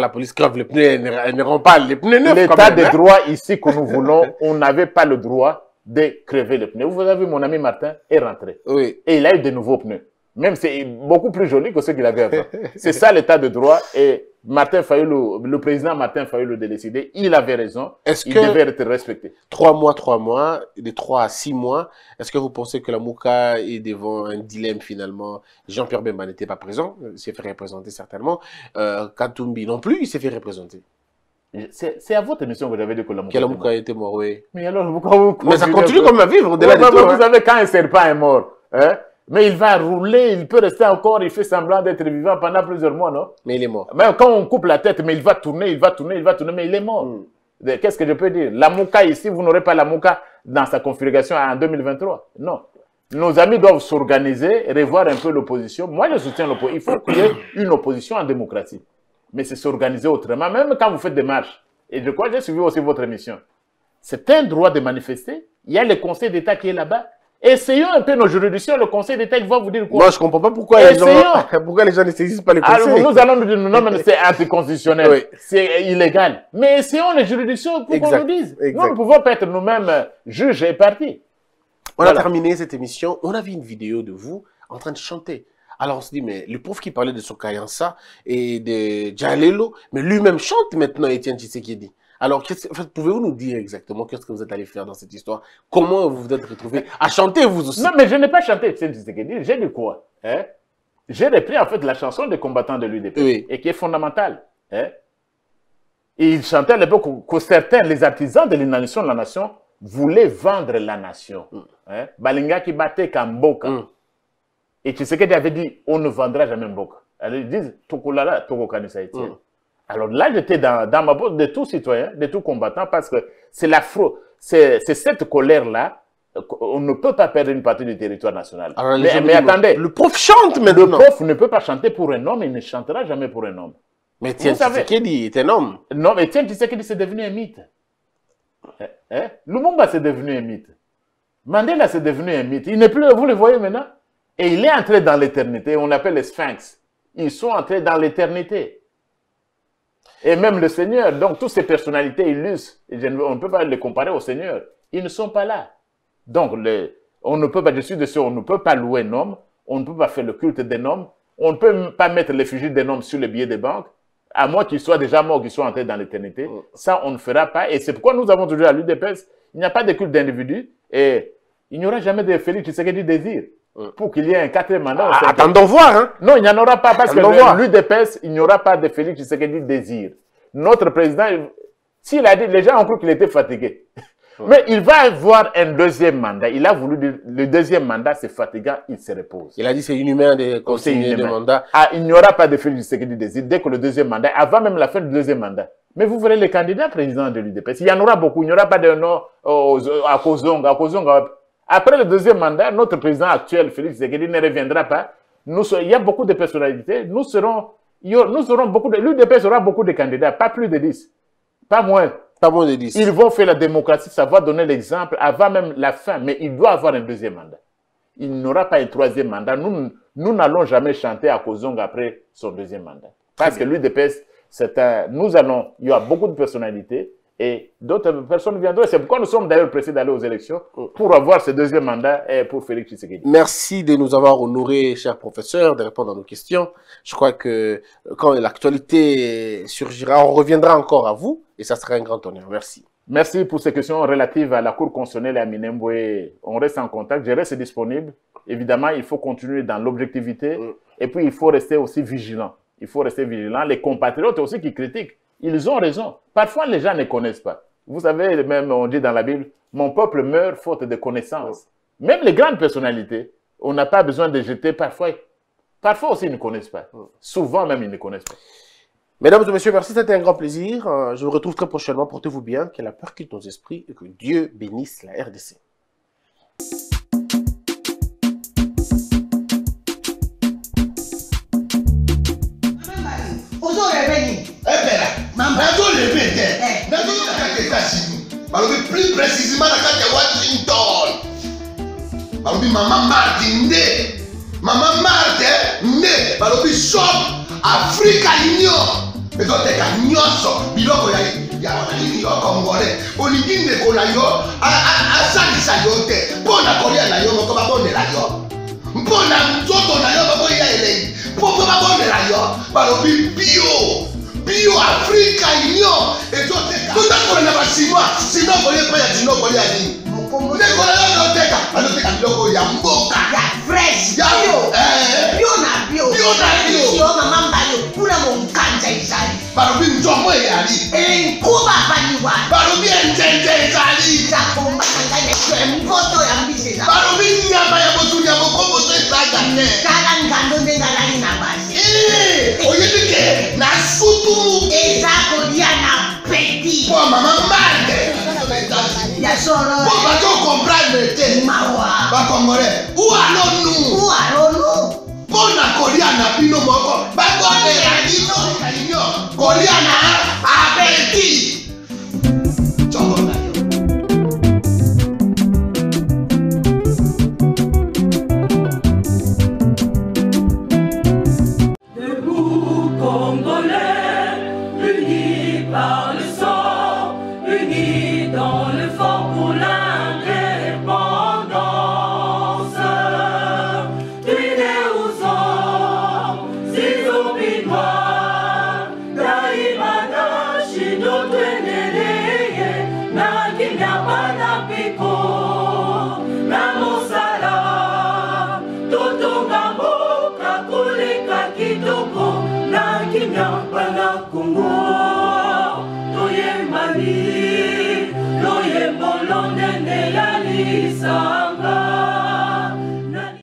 la, police creve les pneus, elle ne rend pas les pneus neufs. L'état de hein. droit ici que nous voulons, on n'avait pas le droit de crever le pneu. Vous avez vu, mon ami Martin est rentré. Et il a eu de nouveaux pneus. Même c'est beaucoup plus joli que ceux qu'il avait avant. (laughs) c'est ça l'état de droit. Et Martin le président Martin Fayoulou de décider, il avait raison. Est-ce il devait être respecté. Trois mois, trois mois, de trois à six mois, est-ce que vous pensez que la Mouka est devant un dilemme finalement Jean-Pierre Bemba n'était pas présent, il s'est fait représenter certainement. Euh, Katumbi non plus, il s'est fait représenter. C'est à votre émission que avez dit que la mouka était mort. oui. Mais alors, vous Mais ça continue comme à vivre au-delà de tout. Vous hein. savez, quand un serpent est mort, hein, mais il va rouler, il peut rester encore, il fait semblant d'être vivant pendant plusieurs mois, non Mais il est mort. Mais quand on coupe la tête, mais il va tourner, il va tourner, il va tourner, mais il est mort. Hmm. Qu'est-ce que je peux dire La mouka ici, vous n'aurez pas la mouka dans sa configuration en 2023. Non. Nos amis doivent s'organiser, revoir un peu l'opposition. Moi, je soutiens l'opposition. Il faut qu'il y ait une opposition en démocratie mais c'est s'organiser autrement, même quand vous faites des marches. Et de quoi j'ai suivi aussi votre émission. C'est un droit de manifester. Il y a le Conseil d'État qui est là-bas. Essayons un peu nos juridictions. Le Conseil d'État va vous dire quoi Moi, je ne comprends pas pourquoi les, gens, (laughs) pourquoi les gens ne saisissent pas le Conseil. Alors, nous allons nous dire non, mais c'est anticonstitutionnel, c'est illégal. Mais essayons les juridictions pour qu'on nous dise. Nous ne pouvons pas être nous-mêmes euh, juges et partis. On a terminé cette émission. On a vu une vidéo de vous en train de chanter. Alors on se dit, mais le pauvre qui parlait de Sokayansa et de Djalelo, mais lui-même chante maintenant Étienne Tshisekedi. Alors, pouvez-vous nous dire exactement qu'est-ce que vous êtes allé faire dans cette histoire Comment vous vous êtes retrouvé à chanter vous aussi Non, mais je n'ai pas chanté Étienne Tshisekedi, j'ai dit quoi hein J'ai repris en fait la chanson des combattants de l'UDP et qui est fondamentale. Hein et il chantait à l'époque que certains, les artisans de l'inanimation de la nation, voulaient vendre la nation. Mm. Hein Balinga qui battait Kamboka. Mm. Et Tshisekedi avait dit, on ne vendra jamais Mboka. Alors ils disent, Tokolala, Tokokani, ça mm. Alors là, j'étais dans, dans, ma boîte de tout citoyen, de tout combattant, parce que c'est la c'est cette colère-là, euh, on ne peut pas perdre une partie du territoire national. mais, attendez. Le prof chante mais Le prof ne peut pas chanter pour un homme, il ne chantera jamais pour un homme. Mais tiens, Tshisekedi est un homme. Non, mais tiens, dit c'est devenu un mythe. Eh, eh? Lumumba, c'est devenu un mythe. Mandela, c'est devenu un mythe. Il n'est plus, vous le voyez maintenant et il est entré dans l'éternité, on appelle les sphinx. Ils sont entrés dans l'éternité. Et même le Seigneur, donc toutes ces personnalités illustres, on ne peut pas les comparer au Seigneur. Ils ne sont pas là. Donc, on ne peut pas, dessus de ce, on ne peut pas louer un homme, on ne peut pas faire le culte d'un homme, on ne peut pas mettre l'effigie d'un homme sur le billet des banque, à moins qu'il soit déjà mort, qu'il soit entré dans l'éternité. Oh. Ça, on ne fera pas. Et c'est pourquoi nous avons toujours à l'UDPS, il n'y a pas de culte d'individus et il n'y aura jamais de Félix du désir. Euh, pour qu'il y ait un quatrième mandat. attendons voir. Hein. Non, il n'y en aura pas parce que l'UDPS, il n'y aura pas de Félix Tshisekedi désir. Notre président, s'il a dit, les gens ont cru qu'il était fatigué. Mais il va avoir un deuxième mandat. Il a voulu dire, le deuxième mandat, c'est fatiguant, il se repose. Il a dit c'est inhumain de continuer le mandat. Ah, il n'y aura pas de Félix Tshisekedi désir dès que le deuxième mandat, avant même la fin du deuxième mandat. Mais vous verrez les candidats présidents de l'UDPS. Il y en aura beaucoup. Il n'y aura pas de nom à Kozong, À après le deuxième mandat, notre président actuel, Félix Tshisekedi, ne reviendra pas. Nous, il y a beaucoup de personnalités. Nous serons, nous serons beaucoup de, l'UDP sera beaucoup de candidats, pas plus de 10, pas moins. Pas moins de 10. Ils vont faire la démocratie, ça va donner l'exemple avant même la fin, mais il doit avoir un deuxième mandat. Il n'aura pas un troisième mandat. Nous, nous n'allons jamais chanter à Kozong après son deuxième mandat. Parce que l'UDPS, c'est un, nous allons, il y a beaucoup de personnalités, et d'autres personnes viendront. C'est pourquoi nous sommes d'ailleurs pressés d'aller aux élections pour avoir ce deuxième mandat eh, pour Félix Tshisekedi. Merci de nous avoir honorés, cher professeur, de répondre à nos questions. Je crois que euh, quand l'actualité surgira, on reviendra encore à vous et ça sera un grand honneur. Merci. Merci pour ces questions relatives à la Cour constitutionnelle et à Minembwe. On reste en contact. Je reste disponible. Évidemment, il faut continuer dans l'objectivité. Mm. Et puis, il faut rester aussi vigilant. Il faut rester vigilant. Les compatriotes aussi qui critiquent ils ont raison. Parfois, les gens ne connaissent pas. Vous savez, même on dit dans la Bible, mon peuple meurt faute de connaissances. Même les grandes personnalités, on n'a pas besoin de jeter parfois. Parfois aussi, ils ne connaissent pas. Souvent même, ils ne connaissent pas. Mesdames et messieurs, merci, c'était un grand plaisir. Euh, je vous retrouve très prochainement. Portez-vous bien, que la peur quitte nos esprits et que Dieu bénisse la RDC. balobi plus précisement na kati ya washington balobi mama marte nde mama marte nde balobi shop africa union ezoteka nyonso biloko ya ya malili eh. yo congolais olingi ndeko na yo asalisa yo te mpo na kolia na yo moko babondela la mpo na nzoto na yo moko ya elei mpo mpo babondela yo balobi bio bio Africa, yi ni ọ ètò tẹ ká. tó dákọ̀ ẹ̀ nàbà sí náà sí náà kọ́lé pẹ́yà sí náà kọ́lé promotion. This one I don't take am. I don't take am loko ya mboka. Ya fresh. Ya bio. Eh. Bio na bio. Bio na bio. Si o mama mbalo kuna mo nkanja izali. Barobi njo mo eyari. Enkuba baliwa. Barobi enjenje izali. Jakomba kanga yeswe mvoto ya mbizela. Barobi nyama ya botu ya mokombo to izaga ne. Kala ngando ne ngala ina basi. Eh. Oyebike na suturu. Ezako dia na peti. Po mama mbande. Mama mbande sọ̀rọ̀ rẹ̀. bó o bá tó kọ̀ǹpra ìrètè. má wà. bákan rẹ̀ wúwà ló nù. wúwà ló nù. bóòlù àkọ́rí ànàbí ló mọ̀ ọ́kọ́. bákan rẹ̀ àdínú kọ̀rí àná àbẹ̀tì. jọ̀wọ́.